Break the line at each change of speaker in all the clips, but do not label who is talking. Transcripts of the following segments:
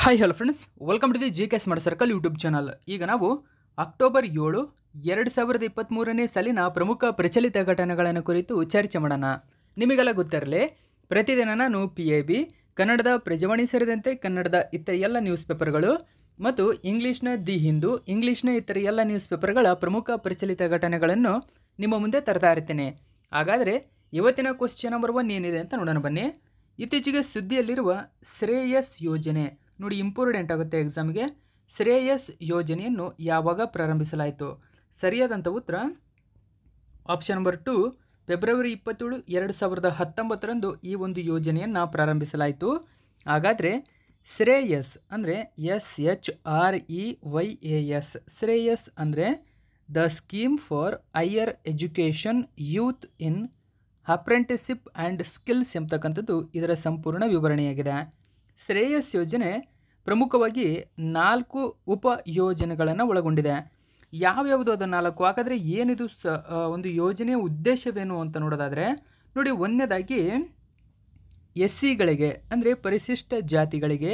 hi hello friends welcome to the G K ಮಾಡ circle YouTube channel ಈಗ ನಾವು October ಏಳು ಎರಡು ಸಾವಿರದ ಇಪ್ಪತ್ತ್ಮೂರನೇ ಸಾಲಿನ ಪ್ರಮುಖ ಪ್ರಚಲಿತ ಘಟನೆಗಳನ್ನು ಕುರಿತು ಚರ್ಚೆ ಮಾಡೋಣ ನಿಮಗೆಲ್ಲ ಗೊತ್ತಿರಲಿ ಪ್ರತಿದಿನ ನಾನು ಪಿ ಎ ಬಿ ಕನ್ನಡದ ಪ್ರಜವಾಣಿ ಸೇರಿದಂತೆ ಕನ್ನಡದ ಇತರ ಎಲ್ಲ ನ್ಯೂಸ್ ಪೇಪರ್ಗಳು ಮತ್ತು ಇಂಗ್ಲೀಷ್ನ ದಿ ಹಿಂದೂ ಇಂಗ್ಲೀಷ್ನ ಇತರ ಎಲ್ಲ ನ್ಯೂಸ್ ಪೇಪರ್ಗಳ ಪ್ರಮುಖ ಪ್ರಚಲಿತ ಘಟನೆಗಳನ್ನು ನಿಮ್ಮ ಮುಂದೆ ತರ್ತಾ ಇರ್ತೇನೆ ಹಾಗಾದರೆ ಇವತ್ತಿನ ಕ್ವಶನ್ ನಂಬರ್ ಒನ್ ಏನಿದೆ ಅಂತ ನೋಡೋಣ ಬನ್ನಿ ಇತ್ತೀಚೆಗೆ ಸುದ್ದಿಯಲ್ಲಿರುವ ಶ್ರೇಯಸ್ ಯೋಜನೆ ನೋಡಿ ಇಂಪಾರ್ಟೆಂಟ್ ಆಗುತ್ತೆ ಎಕ್ಸಾಮ್ಗೆ ಶ್ರೇಯಸ್ ಯೋಜನೆಯನ್ನು ಯಾವಾಗ ಪ್ರಾರಂಭಿಸಲಾಯಿತು ಸರಿಯಾದಂಥ ಉತ್ತರ ಆಪ್ಷನ್ ನಂಬರ್ ಟು ಫೆಬ್ರವರಿ ಇಪ್ಪತ್ತೇಳು ಎರಡು ಸಾವಿರದ ಹತ್ತೊಂಬತ್ತರಂದು ಈ ಒಂದು ಯೋಜನೆಯನ್ನು ಪ್ರಾರಂಭಿಸಲಾಯಿತು ಹಾಗಾದರೆ ಶ್ರೇಯಸ್ ಅಂದರೆ S H R E Y A S Shreyas ಅಂದರೆ the scheme for higher education youth in apprenticeship and skills ಎಂಬತಕ್ಕಂಥದ್ದು ಇದರ ಸಂಪೂರ್ಣ ವಿವರಣೆಯಾಗಿದೆ ಶ್ರೇಯಸ್ ಯೋಜನೆ ಪ್ರಮುಖವಾಗಿ ನಾಲ್ಕು ಉಪ ಯೋಜನೆಗಳನ್ನು ಒಳಗೊಂಡಿದೆ ಯಾವ್ಯಾವುದು ಅದು ನಾಲ್ಕು ಹಾಗಾದರೆ ಏನಿದು ಸ ಒಂದು ಯೋಜನೆಯ ಉದ್ದೇಶವೇನು ಅಂತ ನೋಡೋದಾದರೆ ನೋಡಿ ಒಂದನೇದಾಗಿ ಎಸ್ ಸಿಗಳಿಗೆ ಅಂದರೆ ಪರಿಶಿಷ್ಟ ಜಾತಿಗಳಿಗೆ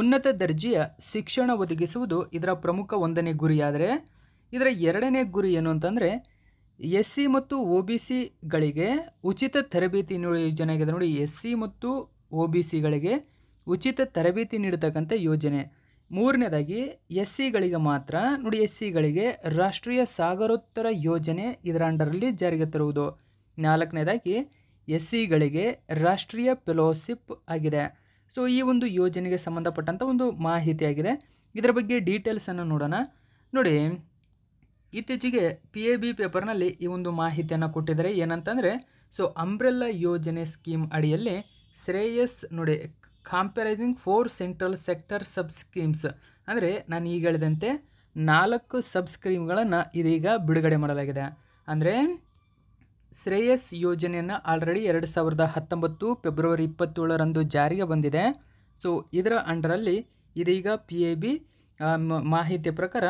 ಉನ್ನತ ದರ್ಜೆಯ ಶಿಕ್ಷಣ ಒದಗಿಸುವುದು ಇದರ ಪ್ರಮುಖ ಒಂದನೇ ಗುರಿಯಾದರೆ ಇದರ ಎರಡನೇ ಗುರಿ ಏನು ಅಂತಂದರೆ ಎಸ್ ಸಿ ಮತ್ತು ಒ ಬಿ ಸಿಗಳಿಗೆ ಉಚಿತ ತರಬೇತಿ ಯೋಜನೆ ಆಗಿದೆ ನೋಡಿ ಎಸ್ ಸಿ ಮತ್ತು ಒ ಬಿ ಸಿಗಳಿಗೆ ಉಚಿತ ತರಬೇತಿ ನೀಡತಕ್ಕಂಥ ಯೋಜನೆ ಮೂರನೇದಾಗಿ ಎಸ್ ಸಿಗಳಿಗೆ ಮಾತ್ರ ನೋಡಿ ಎಸ್ ಸಿಗಳಿಗೆ ರಾಷ್ಟ್ರೀಯ ಸಾಗರೋತ್ತರ ಯೋಜನೆ ಇದರ ಅಂಡರಲ್ಲಿ ಜಾರಿಗೆ ತರುವುದು ನಾಲ್ಕನೇದಾಗಿ ಎಸ್ ಸಿಗಳಿಗೆ ರಾಷ್ಟ್ರೀಯ ಫೆಲೋಶಿಪ್ ಆಗಿದೆ ಸೊ ಈ ಒಂದು ಯೋಜನೆಗೆ ಸಂಬಂಧಪಟ್ಟಂಥ ಒಂದು ಮಾಹಿತಿಯಾಗಿದೆ ಇದರ ಬಗ್ಗೆ ಡೀಟೇಲ್ಸನ್ನು ನೋಡೋಣ ನೋಡಿ ಇತ್ತೀಚೆಗೆ ಪಿ ಎ ಬಿ ಪೇಪರ್ನಲ್ಲಿ ಈ ಒಂದು ಮಾಹಿತಿಯನ್ನು ಕೊಟ್ಟಿದ್ದಾರೆ ಏನಂತಂದರೆ ಸೊ ಅಂಬ್ರೆಲ್ಲಾ ಯೋಜನೆ ಸ್ಕೀಮ್ ಅಡಿಯಲ್ಲಿ ಶ್ರೇಯಸ್ ನೋಡಿ comprising four central sector sub ಅಂದರೆ ನಾನು ಈಗ ಹೇಳಿದಂತೆ ನಾಲ್ಕು ಸಬ್ಸ್ಕ್ರೀಮ್ಗಳನ್ನು ಇದೀಗ ಬಿಡುಗಡೆ ಮಾಡಲಾಗಿದೆ ಅಂದರೆ ಶ್ರೇಯಸ್ ಯೋಜನೆಯನ್ನು ಆಲ್ರೆಡಿ ಎರಡು ಸಾವಿರದ ಹತ್ತೊಂಬತ್ತು ಫೆಬ್ರವರಿ ಇಪ್ಪತ್ತೇಳರಂದು ಜಾರಿಗೆ ಬಂದಿದೆ ಸೊ ಇದರ ಅಂಡರಲ್ಲಿ ಇದೀಗ ಪಿ ಎ ಬಿ ಮಾಹಿತಿ ಪ್ರಕಾರ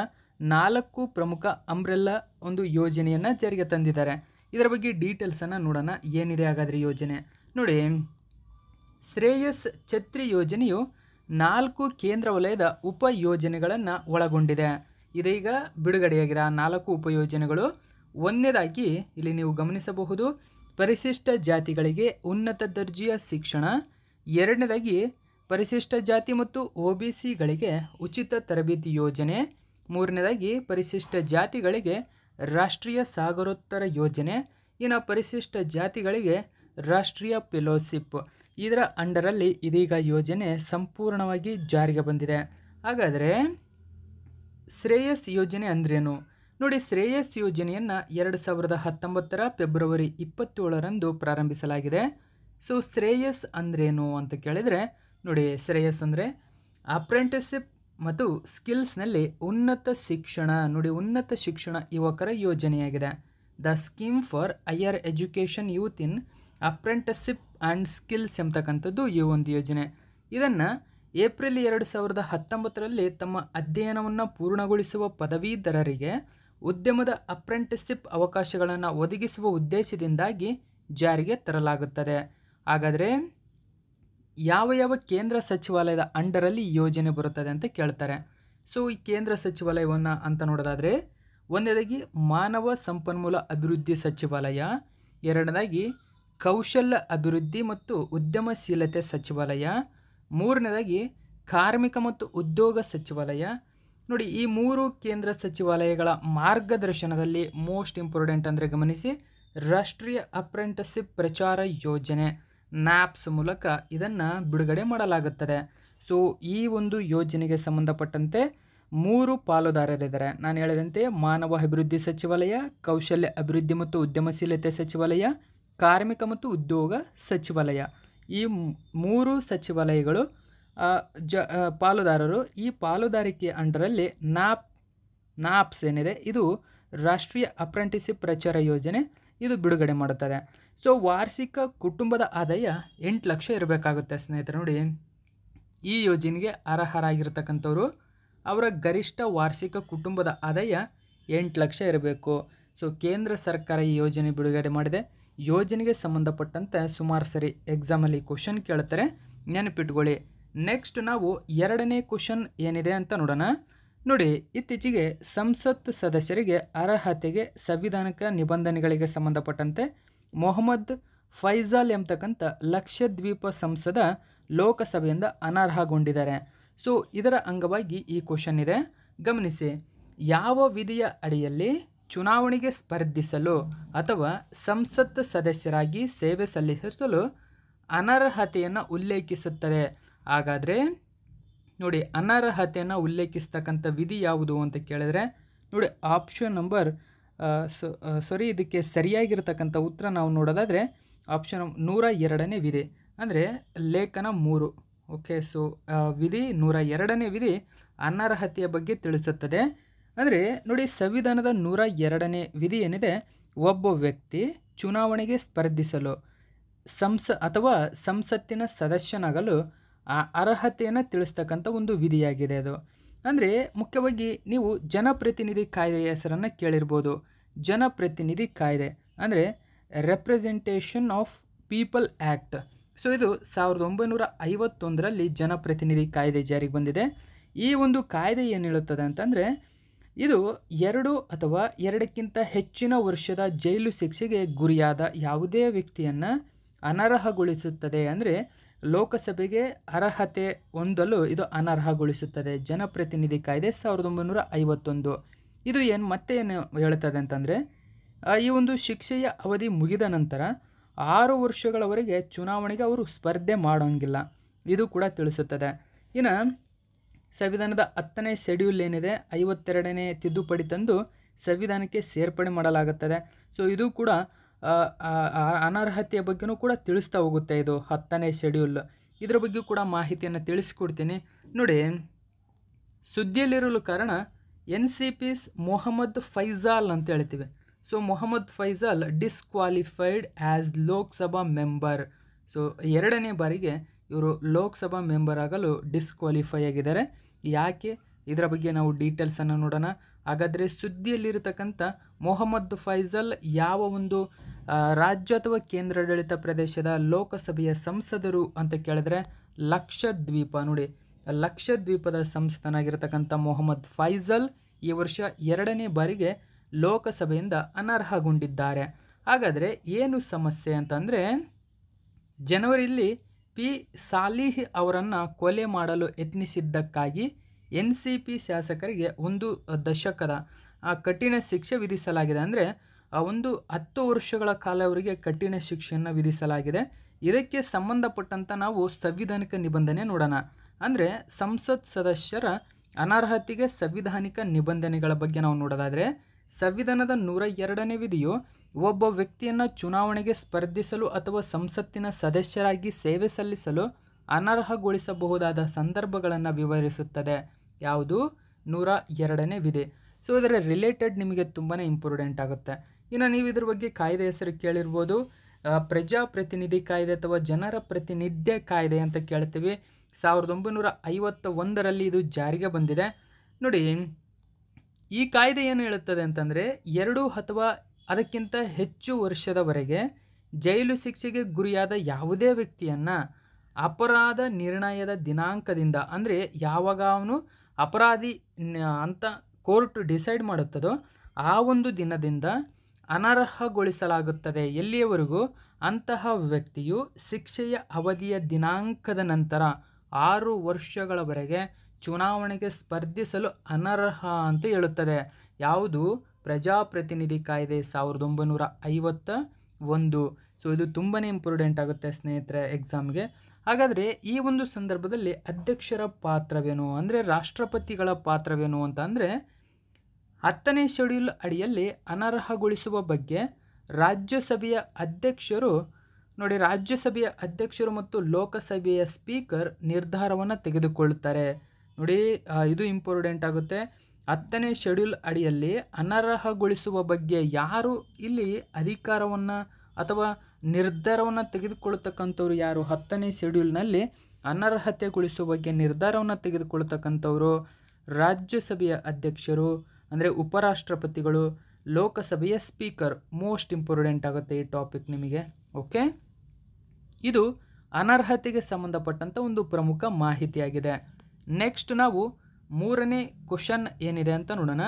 ನಾಲ್ಕು ಪ್ರಮುಖ ಅಂಬ್ರೆಲ್ಲಾ ಒಂದು ಯೋಜನೆಯನ್ನು ಜಾರಿಗೆ ತಂದಿದ್ದಾರೆ ಇದರ ಬಗ್ಗೆ ಡೀಟೇಲ್ಸನ್ನು ನೋಡೋಣ ಏನಿದೆ ಹಾಗಾದರೆ ಯೋಜನೆ ನೋಡಿ ಶ್ರೇಯಸ್ ಛತ್ರಿ ಯೋಜನೆಯು ನಾಲ್ಕು ಕೇಂದ್ರ ವಲಯದ ಉಪ ಯೋಜನೆಗಳನ್ನು ಒಳಗೊಂಡಿದೆ ಇದೀಗ ಬಿಡುಗಡೆಯಾಗಿದೆ ಆ ನಾಲ್ಕು ಉಪಯೋಜನೆಗಳು ಒಂದನೇದಾಗಿ ಇಲ್ಲಿ ನೀವು ಗಮನಿಸಬಹುದು ಪರಿಶಿಷ್ಟ ಜಾತಿಗಳಿಗೆ ಉನ್ನತ ದರ್ಜೆಯ ಶಿಕ್ಷಣ ಎರಡನೇದಾಗಿ ಪರಿಶಿಷ್ಟ ಜಾತಿ ಮತ್ತು ಒ ಬಿ ಸಿಗಳಿಗೆ ಉಚಿತ ತರಬೇತಿ ಯೋಜನೆ ಮೂರನೇದಾಗಿ ಪರಿಶಿಷ್ಟ ಜಾತಿಗಳಿಗೆ ರಾಷ್ಟ್ರೀಯ ಸಾಗರೋತ್ತರ ಯೋಜನೆ ಇನ್ನು ಪರಿಶಿಷ್ಟ ಜಾತಿಗಳಿಗೆ ರಾಷ್ಟ್ರೀಯ ಫೆಲೋಶಿಪ್ ಇದರ ಅಂಡರಲ್ಲಿ ಇದೀಗ ಯೋಜನೆ ಸಂಪೂರ್ಣವಾಗಿ ಜಾರಿಗೆ ಬಂದಿದೆ ಹಾಗಾದರೆ ಶ್ರೇಯಸ್ ಯೋಜನೆ ಅಂದ್ರೇನು ನೋಡಿ ಶ್ರೇಯಸ್ ಯೋಜನೆಯನ್ನು ಎರಡು ಸಾವಿರದ ಹತ್ತೊಂಬತ್ತರ ಫೆಬ್ರವರಿ ಇಪ್ಪತ್ತೇಳರಂದು ಪ್ರಾರಂಭಿಸಲಾಗಿದೆ ಸೊ ಶ್ರೇಯಸ್ ಅಂದ್ರೇನು ಅಂತ ಕೇಳಿದರೆ ನೋಡಿ ಶ್ರೇಯಸ್ ಅಂದರೆ ಅಪ್ರೆಂಟಿಸ್ಶಿಪ್ ಮತ್ತು ಸ್ಕಿಲ್ಸ್ನಲ್ಲಿ ಉನ್ನತ ಶಿಕ್ಷಣ ನೋಡಿ ಉನ್ನತ ಶಿಕ್ಷಣ ಯುವಕರ ಯೋಜನೆಯಾಗಿದೆ the scheme for higher education youth in apprenticeship and skills ಎಂಬತಕ್ಕಂಥದ್ದು ಈ ಒಂದು ಯೋಜನೆ ಇದನ್ನು ಏಪ್ರಿಲ್ ಎರಡು ಸಾವಿರದ ಹತ್ತೊಂಬತ್ತರಲ್ಲಿ ತಮ್ಮ ಅಧ್ಯಯನವನ್ನು ಪೂರ್ಣಗೊಳಿಸುವ ಪದವೀಧರರಿಗೆ ಉದ್ಯಮದ ಅಪ್ರೆಂಟಿಸ್ಶಿಪ್ ಅವಕಾಶಗಳನ್ನು ಒದಗಿಸುವ ಉದ್ದೇಶದಿಂದಾಗಿ ಜಾರಿಗೆ ತರಲಾಗುತ್ತದೆ ಹಾಗಾದರೆ ಯಾವ ಯಾವ ಕೇಂದ್ರ ಸಚಿವಾಲಯದ ಅಂಡರಲ್ಲಿ ಈ ಯೋಜನೆ ಬರುತ್ತದೆ ಅಂತ ಕೇಳ್ತಾರೆ ಸೊ ಈ ಕೇಂದ್ರ ಸಚಿವಾಲಯವನ್ನು ಅಂತ ನೋಡೋದಾದರೆ ಒಂದನೇದಾಗಿ ಮಾನವ ಸಂಪನ್ಮೂಲ ಅಭಿವೃದ್ಧಿ ಸಚಿವಾಲಯ ಎರಡನೇದಾಗಿ ಕೌಶಲ್ಯ ಅಭಿವೃದ್ಧಿ ಮತ್ತು ಉದ್ಯಮಶೀಲತೆ ಸಚಿವಾಲಯ ಮೂರನೇದಾಗಿ ಕಾರ್ಮಿಕ ಮತ್ತು ಉದ್ಯೋಗ ಸಚಿವಾಲಯ ನೋಡಿ ಈ ಮೂರು ಕೇಂದ್ರ ಸಚಿವಾಲಯಗಳ ಮಾರ್ಗದರ್ಶನದಲ್ಲಿ ಮೋಸ್ಟ್ ಇಂಪಾರ್ಟೆಂಟ್ ಅಂದರೆ ಗಮನಿಸಿ ರಾಷ್ಟ್ರೀಯ ಅಪ್ರೆಂಟಿಸ್ಶಿಪ್ ಪ್ರಚಾರ ಯೋಜನೆ ನ್ಯಾಪ್ಸ್ ಮೂಲಕ ಇದನ್ನು ಬಿಡುಗಡೆ ಮಾಡಲಾಗುತ್ತದೆ ಸೊ ಈ ಒಂದು ಯೋಜನೆಗೆ ಸಂಬಂಧಪಟ್ಟಂತೆ ಮೂರು ಪಾಲುದಾರರಿದ್ದಾರೆ ನಾನು ಹೇಳಿದಂತೆ ಮಾನವ ಅಭಿವೃದ್ಧಿ ಸಚಿವಾಲಯ ಕೌಶಲ್ಯ ಅಭಿವೃದ್ಧಿ ಮತ್ತು ಉದ್ಯಮಶೀಲತೆ ಸಚಿವಾಲಯ ಕಾರ್ಮಿಕ ಮತ್ತು ಉದ್ಯೋಗ ಸಚಿವಾಲಯ ಈ ಮೂರು ಸಚಿವಾಲಯಗಳು ಜ ಪಾಲುದಾರರು ಈ ಪಾಲುದಾರಿಕೆ ಅಂಡರಲ್ಲಿ ನಾಪ್ ನಾಪ್ಸ್ ಏನಿದೆ ಇದು ರಾಷ್ಟ್ರೀಯ ಅಪ್ರೆಂಟಿಸಿಪ್ ಪ್ರಚಾರ ಯೋಜನೆ ಇದು ಬಿಡುಗಡೆ ಮಾಡುತ್ತದೆ ಸೊ ವಾರ್ಷಿಕ ಕುಟುಂಬದ ಆದಾಯ ಎಂಟು ಲಕ್ಷ ಇರಬೇಕಾಗುತ್ತೆ ಸ್ನೇಹಿತರೆ ನೋಡಿ ಈ ಯೋಜನೆಗೆ ಅರ್ಹರಾಗಿರ್ತಕ್ಕಂಥವ್ರು ಅವರ ಗರಿಷ್ಠ ವಾರ್ಷಿಕ ಕುಟುಂಬದ ಆದಾಯ ಎಂಟು ಲಕ್ಷ ಇರಬೇಕು ಸೊ ಕೇಂದ್ರ ಸರ್ಕಾರ ಈ ಯೋಜನೆ ಬಿಡುಗಡೆ ಮಾಡಿದೆ ಯೋಜನೆಗೆ ಸಂಬಂಧಪಟ್ಟಂತೆ ಸುಮಾರು ಸರಿ ಎಕ್ಸಾಮಲ್ಲಿ ಕ್ವಶನ್ ಕೇಳ್ತಾರೆ ನೆನಪಿಟ್ಕೊಳ್ಳಿ ನೆಕ್ಸ್ಟ್ ನಾವು ಎರಡನೇ ಕ್ವಶನ್ ಏನಿದೆ ಅಂತ ನೋಡೋಣ ನೋಡಿ ಇತ್ತೀಚೆಗೆ ಸಂಸತ್ ಸದಸ್ಯರಿಗೆ ಅರ್ಹತೆಗೆ ಸಂವಿಧಾನಿಕ ನಿಬಂಧನೆಗಳಿಗೆ ಸಂಬಂಧಪಟ್ಟಂತೆ ಮೊಹಮ್ಮದ್ ಫೈಜಾಲ್ ಎಂಬತಕ್ಕಂಥ ಲಕ್ಷದ್ವೀಪ ಸಂಸದ ಲೋಕಸಭೆಯಿಂದ ಅನರ್ಹಗೊಂಡಿದ್ದಾರೆ ಸೊ ಇದರ ಅಂಗವಾಗಿ ಈ ಕ್ವಶನ್ ಇದೆ ಗಮನಿಸಿ ಯಾವ ವಿಧಿಯ ಅಡಿಯಲ್ಲಿ ಚುನಾವಣೆಗೆ ಸ್ಪರ್ಧಿಸಲು ಅಥವಾ ಸಂಸತ್ ಸದಸ್ಯರಾಗಿ ಸೇವೆ ಸಲ್ಲಿಸಲು ಅನರ್ಹತೆಯನ್ನು ಉಲ್ಲೇಖಿಸುತ್ತದೆ ಹಾಗಾದರೆ ನೋಡಿ ಅನರ್ಹತೆಯನ್ನು ಉಲ್ಲೇಖಿಸ್ತಕ್ಕಂಥ ವಿಧಿ ಯಾವುದು ಅಂತ ಕೇಳಿದ್ರೆ ನೋಡಿ ಆಪ್ಷನ್ ನಂಬರ್ ಸಾರಿ ಇದಕ್ಕೆ ಸರಿಯಾಗಿರ್ತಕ್ಕಂಥ ಉತ್ತರ ನಾವು ನೋಡೋದಾದರೆ ಆಪ್ಷನ್ ನೂರ ಎರಡನೇ ವಿಧಿ ಅಂದರೆ ಲೇಖನ ಮೂರು ಓಕೆ ಸೊ ವಿಧಿ ನೂರ ಎರಡನೇ ವಿಧಿ ಅನರ್ಹತೆಯ ಬಗ್ಗೆ ತಿಳಿಸುತ್ತದೆ ಅಂದರೆ ನೋಡಿ ಸಂವಿಧಾನದ ನೂರ ಎರಡನೇ ವಿಧಿ ಏನಿದೆ ಒಬ್ಬ ವ್ಯಕ್ತಿ ಚುನಾವಣೆಗೆ ಸ್ಪರ್ಧಿಸಲು ಸಂಸ ಅಥವಾ ಸಂಸತ್ತಿನ ಸದಸ್ಯನಾಗಲು ಆ ಅರ್ಹತೆಯನ್ನು ತಿಳಿಸ್ತಕ್ಕಂಥ ಒಂದು ವಿಧಿಯಾಗಿದೆ ಅದು ಅಂದರೆ ಮುಖ್ಯವಾಗಿ ನೀವು ಜನಪ್ರತಿನಿಧಿ ಕಾಯ್ದೆಯ ಹೆಸರನ್ನು ಕೇಳಿರ್ಬೋದು ಜನಪ್ರತಿನಿಧಿ ಕಾಯ್ದೆ ಅಂದರೆ representation of people act so ಇದು ಸಾವಿರದ ಒಂಬೈನೂರ ಐವತ್ತೊಂದರಲ್ಲಿ ಜನಪ್ರತಿನಿಧಿ ಕಾಯ್ದೆ ಜಾರಿಗೆ ಬಂದಿದೆ ಈ ಒಂದು ಕಾಯ್ದೆ ಏನು ಹೇಳುತ್ತದೆ ಅಂತಂದರೆ ಇದು ಎರಡು ಅಥವಾ ಎರಡಕ್ಕಿಂತ ಹೆಚ್ಚಿನ ವರ್ಷದ ಜೈಲು ಶಿಕ್ಷೆಗೆ ಗುರಿಯಾದ ಯಾವುದೇ ವ್ಯಕ್ತಿಯನ್ನು ಅನರ್ಹಗೊಳಿಸುತ್ತದೆ ಅಂದರೆ ಲೋಕಸಭೆಗೆ ಅರ್ಹತೆ ಹೊಂದಲು ಇದು ಅನರ್ಹಗೊಳಿಸುತ್ತದೆ ಜನಪ್ರತಿನಿಧಿ ಕಾಯ್ದೆ ಸಾವಿರದ ಒಂಬೈನೂರ ಐವತ್ತೊಂದು ಇದು ಏನು ಮತ್ತೆ ಏನು ಹೇಳ್ತದೆ ಅಂತಂದರೆ ಈ ಒಂದು ಶಿಕ್ಷೆಯ ಅವಧಿ ಮುಗಿದ ನಂತರ ಆರು ವರ್ಷಗಳವರೆಗೆ ಚುನಾವಣೆಗೆ ಅವರು ಸ್ಪರ್ಧೆ ಮಾಡೋಂಗಿಲ್ಲ ಇದು ಕೂಡ ತಿಳಿಸುತ್ತದೆ ಇನ್ನು ಸಂವಿಧಾನದ ಹತ್ತನೇ ಶೆಡ್ಯೂಲ್ ಏನಿದೆ ಐವತ್ತೆರಡನೇ ತಿದ್ದುಪಡಿ ತಂದು ಸಂವಿಧಾನಕ್ಕೆ ಸೇರ್ಪಡೆ ಮಾಡಲಾಗುತ್ತದೆ ಸೊ ಇದು ಕೂಡ ಅನರ್ಹತೆಯ ಬಗ್ಗೆಯೂ ಕೂಡ ತಿಳಿಸ್ತಾ ಹೋಗುತ್ತೆ ಇದು ಹತ್ತನೇ ಶೆಡ್ಯೂಲ್ ಇದರ ಬಗ್ಗೆ ಕೂಡ ಮಾಹಿತಿಯನ್ನು ತಿಳಿಸ್ಕೊಡ್ತೀನಿ ನೋಡಿ ಸುದ್ದಿಯಲ್ಲಿರಲು ಕಾರಣ N C P's Mohammed Faizal ಅಂತ ಹೇಳ್ತೀವಿ so Mohammed Faizal disqualified as Lok Sabha member so ಎರಡನೇ ಬಾರಿಗೆ ಇವರು ಲೋಕಸಭಾ ಮೆಂಬರ್ ಆಗಲು ಡಿಸ್ಕ್ವಾಲಿಫೈ ಆಗಿದ್ದಾರೆ ಯಾಕೆ ಇದರ ಬಗ್ಗೆ ನಾವು ಡೀಟೇಲ್ಸನ್ನು ನೋಡೋಣ ಹಾಗಾದರೆ ಸುದ್ದಿಯಲ್ಲಿರತಕ್ಕಂಥ ಮೊಹಮ್ಮದ್ ಫೈಜಲ್ ಯಾವ ಒಂದು ರಾಜ್ಯ ಅಥವಾ ಕೇಂದ್ರಾಡಳಿತ ಪ್ರದೇಶದ ಲೋಕಸಭೆಯ ಸಂಸದರು ಅಂತ ಕೇಳಿದ್ರೆ ಲಕ್ಷದ್ವೀಪ ನೋಡಿ ಲಕ್ಷದ್ವೀಪದ ಸಂಸದನಾಗಿರ್ತಕ್ಕಂಥ ಮೊಹಮ್ಮದ್ ಫೈಜಲ್ ಈ ವರ್ಷ ಎರಡನೇ ಬಾರಿಗೆ ಲೋಕಸಭೆಯಿಂದ ಅನರ್ಹಗೊಂಡಿದ್ದಾರೆ ಹಾಗಾದರೆ ಏನು ಸಮಸ್ಯೆ ಅಂತಂದರೆ ಜನವರಿಯಲ್ಲಿ ಪಿ ಸಾಲಿಹ್ ಅವರನ್ನು ಕೊಲೆ ಮಾಡಲು ಯತ್ನಿಸಿದ್ದಕ್ಕಾಗಿ ಎನ್ ಸಿ ಪಿ ಶಾಸಕರಿಗೆ ಒಂದು ದಶಕದ ಕಠಿಣ ಶಿಕ್ಷೆ ವಿಧಿಸಲಾಗಿದೆ ಅಂದರೆ ಒಂದು ಹತ್ತು ವರ್ಷಗಳ ಕಾಲ ಅವರಿಗೆ ಕಠಿಣ ಶಿಕ್ಷೆಯನ್ನು ವಿಧಿಸಲಾಗಿದೆ ಇದಕ್ಕೆ ಸಂಬಂಧಪಟ್ಟಂಥ ನಾವು ಸಂವಿಧಾನಿಕ ನಿಬಂಧನೆ ನೋಡೋಣ ಅಂದರೆ ಸಂಸತ್ ಸದಸ್ಯರ ಅನರ್ಹತೆಗೆ ಸಂವಿಧಾನಿಕ ನಿಬಂಧನೆಗಳ ಬಗ್ಗೆ ನಾವು ನೋಡೋದಾದರೆ ಸಂವಿಧಾನದ ನೂರ ಎರಡನೇ ವಿಧಿಯು ಒಬ್ಬ ವ್ಯಕ್ತಿಯನ್ನು ಚುನಾವಣೆಗೆ ಸ್ಪರ್ಧಿಸಲು ಅಥವಾ ಸಂಸತ್ತಿನ ಸದಸ್ಯರಾಗಿ ಸೇವೆ ಸಲ್ಲಿಸಲು ಅನರ್ಹಗೊಳಿಸಬಹುದಾದ ಸಂದರ್ಭಗಳನ್ನು ವಿವರಿಸುತ್ತದೆ ಯಾವುದು ನೂರ ಎರಡನೇ ವಿಧಿ ಸೊ ಇದರ ರಿಲೇಟೆಡ್ ನಿಮಗೆ ತುಂಬಾ ಇಂಪಾರ್ಟೆಂಟ್ ಆಗುತ್ತೆ ಇನ್ನು ನೀವು ಇದ್ರ ಬಗ್ಗೆ ಕಾಯ್ದೆ ಹೆಸರು ಕೇಳಿರ್ಬೋದು ಪ್ರಜಾಪ್ರತಿನಿಧಿ ಕಾಯ್ದೆ ಅಥವಾ ಜನರ ಪ್ರತಿನಿಧ್ಯ ಕಾಯ್ದೆ ಅಂತ ಕೇಳ್ತೀವಿ ಸಾವಿರದ ಒಂಬೈನೂರ ಐವತ್ತ ಒಂದರಲ್ಲಿ ಇದು ಜಾರಿಗೆ ಬಂದಿದೆ ನೋಡಿ ಈ ಕಾಯ್ದೆ ಏನು ಹೇಳುತ್ತದೆ ಅಂತಂದರೆ ಎರಡು ಅಥವಾ ಅದಕ್ಕಿಂತ ಹೆಚ್ಚು ವರ್ಷದವರೆಗೆ ಜೈಲು ಶಿಕ್ಷೆಗೆ ಗುರಿಯಾದ ಯಾವುದೇ ವ್ಯಕ್ತಿಯನ್ನು ಅಪರಾಧ ನಿರ್ಣಯದ ದಿನಾಂಕದಿಂದ ಅಂದರೆ ಯಾವಾಗ ಅವನು ಅಪರಾಧಿ ಅಂತ ಕೋರ್ಟ್ ಡಿಸೈಡ್ ಮಾಡುತ್ತದೋ ಆ ಒಂದು ದಿನದಿಂದ ಅನರ್ಹಗೊಳಿಸಲಾಗುತ್ತದೆ ಎಲ್ಲಿಯವರೆಗೂ ಅಂತಹ ವ್ಯಕ್ತಿಯು ಶಿಕ್ಷೆಯ ಅವಧಿಯ ದಿನಾಂಕದ ನಂತರ ಆರು ವರ್ಷಗಳವರೆಗೆ ಚುನಾವಣೆಗೆ ಸ್ಪರ್ಧಿಸಲು ಅನರ್ಹ ಅಂತ ಹೇಳುತ್ತದೆ ಯಾವುದು ಪ್ರಜಾಪ್ರತಿನಿಧಿ ಕಾಯ್ದೆ ಸಾವಿರದ ಒಂಬೈನೂರ ಐವತ್ತ ಒಂದು ಸೊ ಇದು ತುಂಬಾ ಇಂಪಾರ್ಟೆಂಟ್ ಆಗುತ್ತೆ ಸ್ನೇಹಿತರೆ ಎಕ್ಸಾಮ್ಗೆ ಹಾಗಾದರೆ ಈ ಒಂದು ಸಂದರ್ಭದಲ್ಲಿ ಅಧ್ಯಕ್ಷರ ಪಾತ್ರವೇನು ಅಂದರೆ ರಾಷ್ಟ್ರಪತಿಗಳ ಪಾತ್ರವೇನು ಅಂತ ಅಂದರೆ ಹತ್ತನೇ ಶೆಡ್ಯೂಲ್ ಅಡಿಯಲ್ಲಿ ಅನರ್ಹಗೊಳಿಸುವ ಬಗ್ಗೆ ರಾಜ್ಯಸಭೆಯ ಅಧ್ಯಕ್ಷರು ನೋಡಿ ರಾಜ್ಯಸಭೆಯ ಅಧ್ಯಕ್ಷರು ಮತ್ತು ಲೋಕಸಭೆಯ ಸ್ಪೀಕರ್ ನಿರ್ಧಾರವನ್ನು ತೆಗೆದುಕೊಳ್ತಾರೆ ನೋಡಿ ಇದು ಇಂಪಾರ್ಟೆಂಟ್ ಆಗುತ್ತೆ ಹತ್ತನೇ ಶೆಡ್ಯೂಲ್ ಅಡಿಯಲ್ಲಿ ಅನರ್ಹಗೊಳಿಸುವ ಬಗ್ಗೆ ಯಾರು ಇಲ್ಲಿ ಅಧಿಕಾರವನ್ನು ಅಥವಾ ನಿರ್ಧಾರವನ್ನು ತೆಗೆದುಕೊಳ್ತಕ್ಕಂಥವ್ರು ಯಾರು ಹತ್ತನೇ ಶೆಡ್ಯೂಲ್ನಲ್ಲಿ ಅನರ್ಹತೆಗೊಳಿಸುವ ಬಗ್ಗೆ ನಿರ್ಧಾರವನ್ನು ತೆಗೆದುಕೊಳ್ತಕ್ಕಂಥವರು ರಾಜ್ಯಸಭೆಯ ಅಧ್ಯಕ್ಷರು ಅಂದರೆ ಉಪರಾಷ್ಟ್ರಪತಿಗಳು ಲೋಕಸಭೆಯ ಸ್ಪೀಕರ್ ಮೋಸ್ಟ್ ಇಂಪಾರ್ಟೆಂಟ್ ಆಗುತ್ತೆ ಈ ಟಾಪಿಕ್ ನಿಮಗೆ ಓಕೆ ಇದು ಅನರ್ಹತೆಗೆ ಸಂಬಂಧಪಟ್ಟಂಥ ಒಂದು ಪ್ರಮುಖ ಮಾಹಿತಿಯಾಗಿದೆ ನೆಕ್ಸ್ಟ್ ನಾವು ಮೂರನೇ ಕ್ವಶನ್ ಏನಿದೆ ಅಂತ ನೋಡೋಣ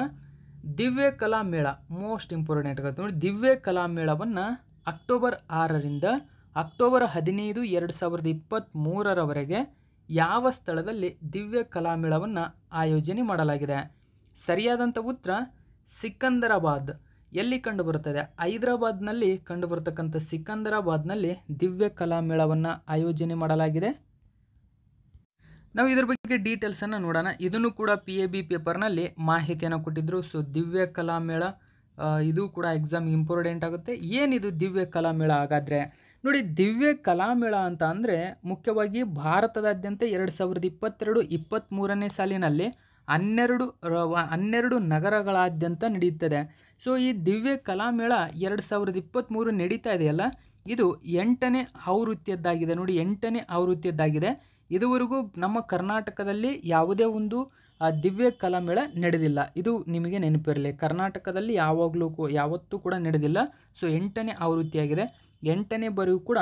ದಿವ್ಯ ಕಲಾ ಮೇಳ ಮೋಸ್ಟ್ ಇಂಪಾರ್ಟೆಂಟ್ ಆಗುತ್ತೆ ನೋಡಿ ದಿವ್ಯ ಕಲಾ ಮೇಳವನ್ನು ಅಕ್ಟೋಬರ್ ಆರರಿಂದ ಅಕ್ಟೋಬರ್ ಹದಿನೈದು ಎರಡು ಸಾವಿರದ ಇಪ್ಪತ್ತ್ಮೂರರವರೆಗೆ ಯಾವ ಸ್ಥಳದಲ್ಲಿ ದಿವ್ಯ ಕಲಾಮೇಳವನ್ನು ಆಯೋಜನೆ ಮಾಡಲಾಗಿದೆ ಸರಿಯಾದಂಥ ಉತ್ತರ ಸಿಕಂದರಾಬಾದ್ ಎಲ್ಲಿ ಕಂಡುಬರುತ್ತದೆ ಹೈದರಾಬಾದ್ನಲ್ಲಿ ಕಂಡುಬರ್ತಕ್ಕಂಥ ಸಿಕಂದರಾಬಾದ್ನಲ್ಲಿ ದಿವ್ಯ ಕಲಾಮೇಳವನ್ನು ಆಯೋಜನೆ ಮಾಡಲಾಗಿದೆ ನಾವು ಇದ್ರ ಬಗ್ಗೆ ಡೀಟೇಲ್ಸನ್ನು ನೋಡೋಣ ಇದನ್ನು ಕೂಡ ಪಿ ಎ ಬಿ ಪೇಪರ್ನಲ್ಲಿ ಮಾಹಿತಿಯನ್ನು ಕೊಟ್ಟಿದ್ದರು ಸೊ ದಿವ್ಯ ಕಲಾಮೇಳ ಇದು ಕೂಡ ಎಕ್ಸಾಮ್ ಇಂಪಾರ್ಟೆಂಟ್ ಆಗುತ್ತೆ ಏನಿದು ದಿವ್ಯ ಕಲಾಮೇಳ ಹಾಗಾದರೆ ನೋಡಿ ದಿವ್ಯ ಕಲಾಮೇಳ ಅಂತ ಅಂದರೆ ಮುಖ್ಯವಾಗಿ ಭಾರತದಾದ್ಯಂತ ಎರಡು ಸಾವಿರದ ಇಪ್ಪತ್ತೆರಡು ಇಪ್ಪತ್ತ್ಮೂರನೇ ಸಾಲಿನಲ್ಲಿ ಹನ್ನೆರಡು ಹನ್ನೆರಡು ನಗರಗಳಾದ್ಯಂತ ನಡೆಯುತ್ತದೆ ಸೊ ಈ ದಿವ್ಯ ಕಲಾಮೇಳ ಎರಡು ಸಾವಿರದ ಇಪ್ಪತ್ತ್ಮೂರು ನಡೀತಾ ಇದೆಯಲ್ಲ ಇದು ಎಂಟನೇ ಆವೃತ್ತಿಯದ್ದಾಗಿದೆ ನೋಡಿ ಎಂಟನೇ ಆವೃತ್ತಿಯದ್ದಾಗಿದೆ ಇದುವರೆಗೂ ನಮ್ಮ ಕರ್ನಾಟಕದಲ್ಲಿ ಯಾವುದೇ ಒಂದು ದಿವ್ಯ ಕಲಾಮೇಳ ನಡೆದಿಲ್ಲ ಇದು ನಿಮಗೆ ನೆನಪಿರಲಿ ಕರ್ನಾಟಕದಲ್ಲಿ ಯಾವಾಗಲೂ ಯಾವತ್ತೂ ಕೂಡ ನಡೆದಿಲ್ಲ ಸೊ ಎಂಟನೇ ಆವೃತ್ತಿಯಾಗಿದೆ ಎಂಟನೇ ಬರೆಯೂ ಕೂಡ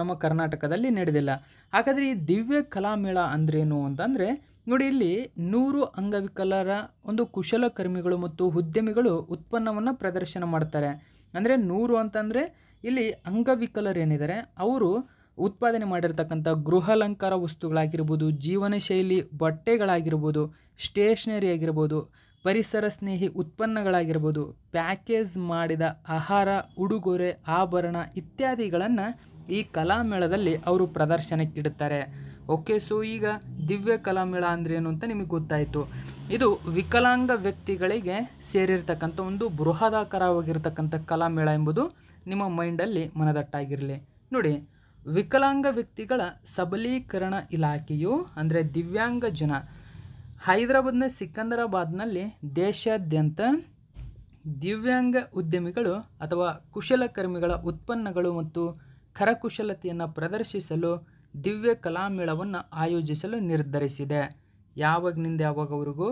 ನಮ್ಮ ಕರ್ನಾಟಕದಲ್ಲಿ ನಡೆದಿಲ್ಲ ಹಾಗಾದರೆ ಈ ದಿವ್ಯ ಕಲಾಮೇಳ ಅಂದ್ರೇನು ಅಂತಂದರೆ ನೋಡಿ ಇಲ್ಲಿ ನೂರು ಅಂಗವಿಕಲರ ಒಂದು ಕುಶಲಕರ್ಮಿಗಳು ಮತ್ತು ಉದ್ಯಮಿಗಳು ಉತ್ಪನ್ನವನ್ನು ಪ್ರದರ್ಶನ ಮಾಡ್ತಾರೆ ಅಂದರೆ ನೂರು ಅಂತಂದರೆ ಇಲ್ಲಿ ಅಂಗವಿಕಲರೇನಿದ್ದಾರೆ ಅವರು ಉತ್ಪಾದನೆ ಮಾಡಿರ್ತಕ್ಕಂಥ ಗೃಹಾಲಂಕಾರ ವಸ್ತುಗಳಾಗಿರ್ಬೋದು ಜೀವನ ಶೈಲಿ ಬಟ್ಟೆಗಳಾಗಿರ್ಬೋದು ಸ್ಟೇಷ್ನರಿ ಆಗಿರ್ಬೋದು ಪರಿಸರ ಸ್ನೇಹಿ ಉತ್ಪನ್ನಗಳಾಗಿರ್ಬೋದು ಪ್ಯಾಕೇಜ್ ಮಾಡಿದ ಆಹಾರ ಉಡುಗೊರೆ ಆಭರಣ ಇತ್ಯಾದಿಗಳನ್ನು ಈ ಕಲಾಮೇಳದಲ್ಲಿ ಅವರು ಪ್ರದರ್ಶನಕ್ಕಿಡುತ್ತಾರೆ ಓಕೆ ಸೊ ಈಗ ದಿವ್ಯ ಕಲಾಮೇಳ ಅಂದ್ರೆ ಏನು ಅಂತ ನಿಮಗೆ ಗೊತ್ತಾಯಿತು ಇದು ವಿಕಲಾಂಗ ವ್ಯಕ್ತಿಗಳಿಗೆ ಸೇರಿರ್ತಕ್ಕಂಥ ಒಂದು ಬೃಹದಾಕಾರವಾಗಿರ್ತಕ್ಕಂಥ ಕಲಾಮೇಳ ಎಂಬುದು ನಿಮ್ಮ ಮೈಂಡಲ್ಲಿ ಮನದಟ್ಟಾಗಿರಲಿ ನೋಡಿ ವಿಕಲಾಂಗ ವ್ಯಕ್ತಿಗಳ ಸಬಲೀಕರಣ ಇಲಾಖೆಯು ಅಂದರೆ ದಿವ್ಯಾಂಗ ಜನ ಹೈದರಾಬಾದ್ನ ಸಿಕಂದರಾಬಾದ್ನಲ್ಲಿ ದೇಶಾದ್ಯಂತ ದಿವ್ಯಾಂಗ ಉದ್ಯಮಿಗಳು ಅಥವಾ ಕುಶಲಕರ್ಮಿಗಳ ಉತ್ಪನ್ನಗಳು ಮತ್ತು ಕರಕುಶಲತೆಯನ್ನು ಪ್ರದರ್ಶಿಸಲು ದಿವ್ಯ ಕಲಾಮೇಳವನ್ನು ಆಯೋಜಿಸಲು ನಿರ್ಧರಿಸಿದೆ ಯಾವಾಗಿನಿಂದ ಯಾವಾಗವರೆಗೂ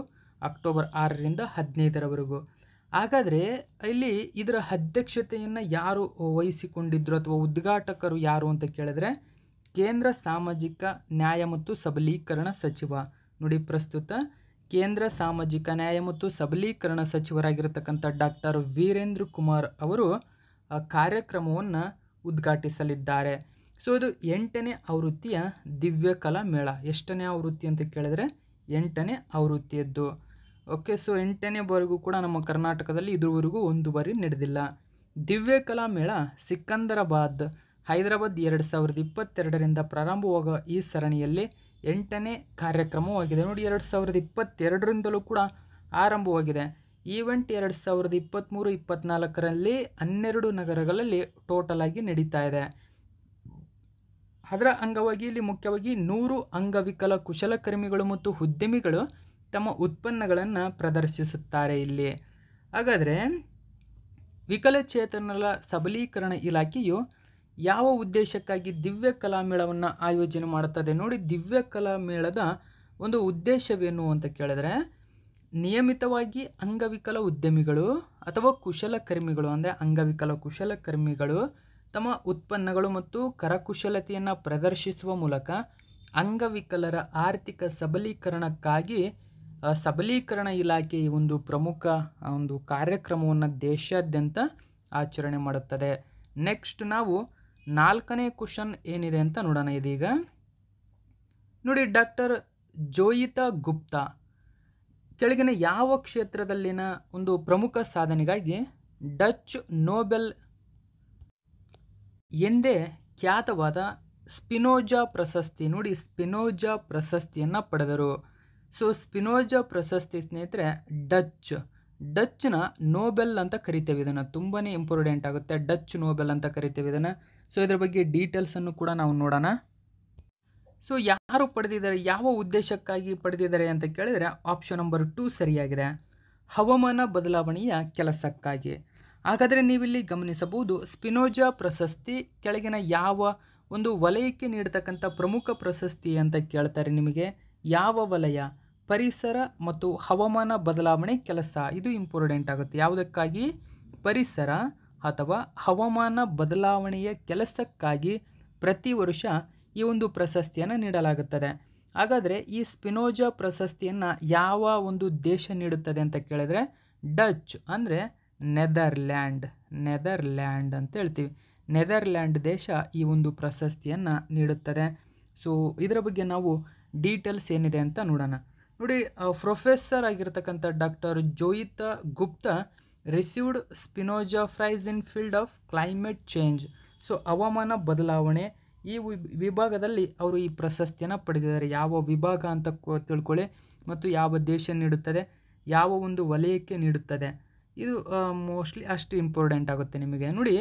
ಅಕ್ಟೋಬರ್ ಆರರಿಂದ ಹದಿನೈದರವರೆಗೂ ಹಾಗಾದರೆ ಇಲ್ಲಿ ಇದರ ಅಧ್ಯಕ್ಷತೆಯನ್ನು ಯಾರು ವಹಿಸಿಕೊಂಡಿದ್ದರು ಅಥವಾ ಉದ್ಘಾಟಕರು ಯಾರು ಅಂತ ಕೇಳಿದ್ರೆ ಕೇಂದ್ರ ಸಾಮಾಜಿಕ ನ್ಯಾಯ ಮತ್ತು ಸಬಲೀಕರಣ ಸಚಿವ ನೋಡಿ ಪ್ರಸ್ತುತ ಕೇಂದ್ರ ಸಾಮಾಜಿಕ ನ್ಯಾಯ ಮತ್ತು ಸಬಲೀಕರಣ ಸಚಿವರಾಗಿರತಕ್ಕಂಥ ಡಾಕ್ಟರ್ ವೀರೇಂದ್ರ ಕುಮಾರ್ ಅವರು ಕಾರ್ಯಕ್ರಮವನ್ನು ಉದ್ಘಾಟಿಸಲಿದ್ದಾರೆ ಸೊ ಇದು ಎಂಟನೇ ಆವೃತ್ತಿಯ ದಿವ್ಯ ಕಲಾ ಮೇಳ ಎಷ್ಟನೇ ಆವೃತ್ತಿ ಅಂತ ಕೇಳಿದ್ರೆ ಎಂಟನೇ ಆವೃತ್ತಿಯದ್ದು ಓಕೆ ಸೊ ಎಂಟನೇ ಬಾರಿಗೂ ಕೂಡ ನಮ್ಮ ಕರ್ನಾಟಕದಲ್ಲಿ ಇದುವರೆಗೂ ಒಂದು ಬಾರಿ ನಡೆದಿಲ್ಲ ದಿವ್ಯ ಕಲಾ ಮೇಳ ಸಿಕಂದರಾಬಾದ್ ಹೈದರಾಬಾದ್ ಎರಡು ಸಾವಿರದ ಇಪ್ಪತ್ತೆರಡರಿಂದ ಪ್ರಾರಂಭವಾಗುವ ಈ ಸರಣಿಯಲ್ಲಿ ಎಂಟನೇ ಕಾರ್ಯಕ್ರಮವಾಗಿದೆ ನೋಡಿ ಎರಡು ಸಾವಿರದ ಇಪ್ಪತ್ತೆರಡರಿಂದಲೂ ಕೂಡ ಆರಂಭವಾಗಿದೆ ಈವೆಂಟ್ ಎರಡು ಸಾವಿರದ ಇಪ್ಪತ್ತ್ಮೂರು ಇಪ್ಪತ್ತ್ನಾಲ್ಕರಲ್ಲಿ ಹನ್ನೆರಡು ನಗರಗಳಲ್ಲಿ ಟೋಟಲ್ ಆಗಿ ನಡೀತಾ ಇದೆ ಅದರ ಅಂಗವಾಗಿ ಇಲ್ಲಿ ಮುಖ್ಯವಾಗಿ ನೂರು ಅಂಗವಿಕಲ ಕುಶಲಕರ್ಮಿಗಳು ಮತ್ತು ಉದ್ಯಮಿಗಳು ತಮ್ಮ ಉತ್ಪನ್ನಗಳನ್ನು ಪ್ರದರ್ಶಿಸುತ್ತಾರೆ ಇಲ್ಲಿ ಹಾಗಾದರೆ ವಿಕಲಚೇತನರ ಸಬಲೀಕರಣ ಇಲಾಖೆಯು ಯಾವ ಉದ್ದೇಶಕ್ಕಾಗಿ ದಿವ್ಯ ಕಲಾಮೇಳವನ್ನು ಆಯೋಜನೆ ಮಾಡುತ್ತದೆ ನೋಡಿ ದಿವ್ಯ ಕಲಾಮೇಳದ ಒಂದು ಉದ್ದೇಶವೇನು ಅಂತ ಕೇಳಿದ್ರೆ ನಿಯಮಿತವಾಗಿ ಅಂಗವಿಕಲ ಉದ್ಯಮಿಗಳು ಅಥವಾ ಕುಶಲಕರ್ಮಿಗಳು ಅಂದರೆ ಅಂಗವಿಕಲ ಕುಶಲಕರ್ಮಿಗಳು ತಮ್ಮ ಉತ್ಪನ್ನಗಳು ಮತ್ತು ಕರಕುಶಲತೆಯನ್ನು ಪ್ರದರ್ಶಿಸುವ ಮೂಲಕ ಅಂಗವಿಕಲರ ಆರ್ಥಿಕ ಸಬಲೀಕರಣಕ್ಕಾಗಿ ಸಬಲೀಕರಣ ಇಲಾಖೆ ಈ ಒಂದು ಪ್ರಮುಖ ಒಂದು ಕಾರ್ಯಕ್ರಮವನ್ನು ದೇಶಾದ್ಯಂತ ಆಚರಣೆ ಮಾಡುತ್ತದೆ ನೆಕ್ಸ್ಟ್ ನಾವು ನಾಲ್ಕನೇ ಕ್ವಶನ್ ಏನಿದೆ ಅಂತ ನೋಡೋಣ ಇದೀಗ ನೋಡಿ ಡಾಕ್ಟರ್ ಜೋಯಿತಾ ಗುಪ್ತಾ ಕೆಳಗಿನ ಯಾವ ಕ್ಷೇತ್ರದಲ್ಲಿನ ಒಂದು ಪ್ರಮುಖ ಸಾಧನೆಗಾಗಿ ಡಚ್ ನೋಬೆಲ್ ಎಂದೇ ಖ್ಯಾತವಾದ ಸ್ಪಿನೋಜಾ ಪ್ರಶಸ್ತಿ ನೋಡಿ ಸ್ಪಿನೋಜಾ ಪ್ರಶಸ್ತಿಯನ್ನು ಪಡೆದರು ಸೊ ಸ್ಪಿನೋಜ ಪ್ರಶಸ್ತಿ ಸ್ನೇಹಿತರೆ ಡಚ್ ಡಚ್ನ ನೋಬೆಲ್ ಅಂತ ಕರಿತೇವೆ ಇದನ್ನು ತುಂಬಾ ಇಂಪಾರ್ಟೆಂಟ್ ಆಗುತ್ತೆ ಡಚ್ ನೋಬೆಲ್ ಅಂತ ಕರಿತೇವೆ ಇದನ್ನು ಸೊ ಇದರ ಬಗ್ಗೆ ಡೀಟೇಲ್ಸನ್ನು ಕೂಡ ನಾವು ನೋಡೋಣ ಸೊ ಯಾರು ಪಡೆದಿದ್ದಾರೆ ಯಾವ ಉದ್ದೇಶಕ್ಕಾಗಿ ಪಡೆದಿದ್ದಾರೆ ಅಂತ ಕೇಳಿದರೆ ಆಪ್ಷನ್ ನಂಬರ್ ಟು ಸರಿಯಾಗಿದೆ ಹವಾಮಾನ ಬದಲಾವಣೆಯ ಕೆಲಸಕ್ಕಾಗಿ ಹಾಗಾದರೆ ನೀವಿಲ್ಲಿ ಗಮನಿಸಬಹುದು ಸ್ಪಿನೋಜಾ ಪ್ರಶಸ್ತಿ ಕೆಳಗಿನ ಯಾವ ಒಂದು ವಲಯಕ್ಕೆ ನೀಡತಕ್ಕಂಥ ಪ್ರಮುಖ ಪ್ರಶಸ್ತಿ ಅಂತ ಕೇಳ್ತಾರೆ ನಿಮಗೆ ಯಾವ ವಲಯ ಪರಿಸರ ಮತ್ತು ಹವಾಮಾನ ಬದಲಾವಣೆ ಕೆಲಸ ಇದು ಇಂಪಾರ್ಟೆಂಟ್ ಆಗುತ್ತೆ ಯಾವುದಕ್ಕಾಗಿ ಪರಿಸರ ಅಥವಾ ಹವಾಮಾನ ಬದಲಾವಣೆಯ ಕೆಲಸಕ್ಕಾಗಿ ಪ್ರತಿ ವರ್ಷ ಈ ಒಂದು ಪ್ರಶಸ್ತಿಯನ್ನು ನೀಡಲಾಗುತ್ತದೆ ಹಾಗಾದರೆ ಈ ಸ್ಪಿನೋಜಾ ಪ್ರಶಸ್ತಿಯನ್ನು ಯಾವ ಒಂದು ದೇಶ ನೀಡುತ್ತದೆ ಅಂತ ಕೇಳಿದ್ರೆ ಡಚ್ ಅಂದರೆ ನೆದರ್ಲ್ಯಾಂಡ್ ನೆದರ್ಲ್ಯಾಂಡ್ ಅಂತ ಹೇಳ್ತೀವಿ ನೆದರ್ಲ್ಯಾಂಡ್ ದೇಶ ಈ ಒಂದು ಪ್ರಶಸ್ತಿಯನ್ನು ನೀಡುತ್ತದೆ ಸೊ ಇದರ ಬಗ್ಗೆ ನಾವು ಡೀಟೇಲ್ಸ್ ಏನಿದೆ ಅಂತ ನೋಡೋಣ ನೋಡಿ ಪ್ರೊಫೆಸರ್ ಆಗಿರತಕ್ಕಂಥ doctor Joyeeta Gupta received Spinoza prize in field of climate change so ಹವಾಮಾನ ಬದಲಾವಣೆ ಈ ವಿಭಾಗದಲ್ಲಿ ಅವರು ಈ ಪ್ರಶಸ್ತಿಯನ್ನು ಪಡೆದಿದ್ದಾರೆ ಯಾವ ವಿಭಾಗ ಅಂತ ತಿಳ್ಕೊಳ್ಳಿ ಮತ್ತು ಯಾವ ದೇಶ ನೀಡುತ್ತದೆ ಯಾವ ಒಂದು ವಲಯಕ್ಕೆ ನೀಡುತ್ತದೆ ಇದು ಮೋಸ್ಟ್ಲಿ ಅಷ್ಟು ಇಂಪಾರ್ಟೆಂಟ್ ಆಗುತ್ತೆ ನಿಮಗೆ ನೋಡಿ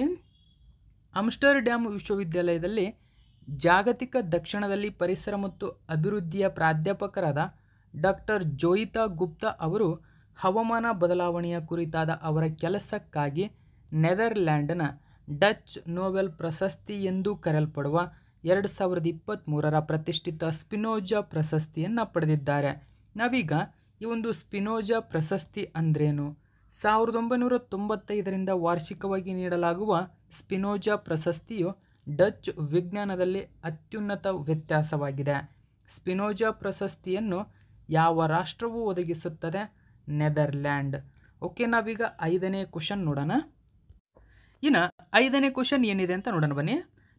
ಆಮ್ಸ್ಟರ್ ಡ್ಯಾಮ್ ವಿಶ್ವವಿದ್ಯಾಲಯದಲ್ಲಿ ಜಾಗತಿಕ ದಕ್ಷಿಣದಲ್ಲಿ ಪರಿಸರ ಮತ್ತು ಅಭಿವೃದ್ಧಿಯ ಪ್ರಾಧ್ಯಾಪಕರಾದ ಡಾಕ್ಟರ್ ಜೋಯಿತಾ ಗುಪ್ತಾ ಅವರು ಹವಾಮಾನ ಬದಲಾವಣೆಯ ಕುರಿತಾದ ಅವರ ಕೆಲಸಕ್ಕಾಗಿ ನೆದರ್ಲ್ಯಾಂಡ್ನ ಡಚ್ ನೋಬೆಲ್ ಪ್ರಶಸ್ತಿ ಎಂದು ಕರೆಯಲ್ಪಡುವ ಎರಡು ಸಾವಿರದ ಇಪ್ಪತ್ತ್ಮೂರರ ಪ್ರತಿಷ್ಠಿತ ಸ್ಪಿನೋಜಾ ಪ್ರಶಸ್ತಿಯನ್ನು ಪಡೆದಿದ್ದಾರೆ ನಾವೀಗ ಈ ಒಂದು ಸ್ಪಿನೋಜಾ ಪ್ರಶಸ್ತಿ ಅಂದ್ರೇನು ಸಾವಿರದ ಒಂಬೈನೂರ ತೊಂಬತ್ತೈದರಿಂದ ವಾರ್ಷಿಕವಾಗಿ ನೀಡಲಾಗುವ ಸ್ಪಿನೋಜಾ ಪ್ರಶಸ್ತಿಯು ಡಚ್ ವಿಜ್ಞಾನದಲ್ಲಿ ಅತ್ಯುನ್ನತ ವ್ಯತ್ಯಾಸವಾಗಿದೆ ಸ್ಪಿನೋಜಾ ಪ್ರಶಸ್ತಿಯನ್ನು ಯಾವ ರಾಷ್ಟ್ರವು ಒದಗಿಸುತ್ತದೆ ನೆದರ್ಲ್ಯಾಂಡ್ ಓಕೆ ನಾವೀಗ ಐದನೇ ಕ್ವಶನ್ ನೋಡೋಣ ಇನ್ನು ಐದನೇ ಕ್ವಶನ್ ಏನಿದೆ ಅಂತ ನೋಡೋಣ ಬನ್ನಿ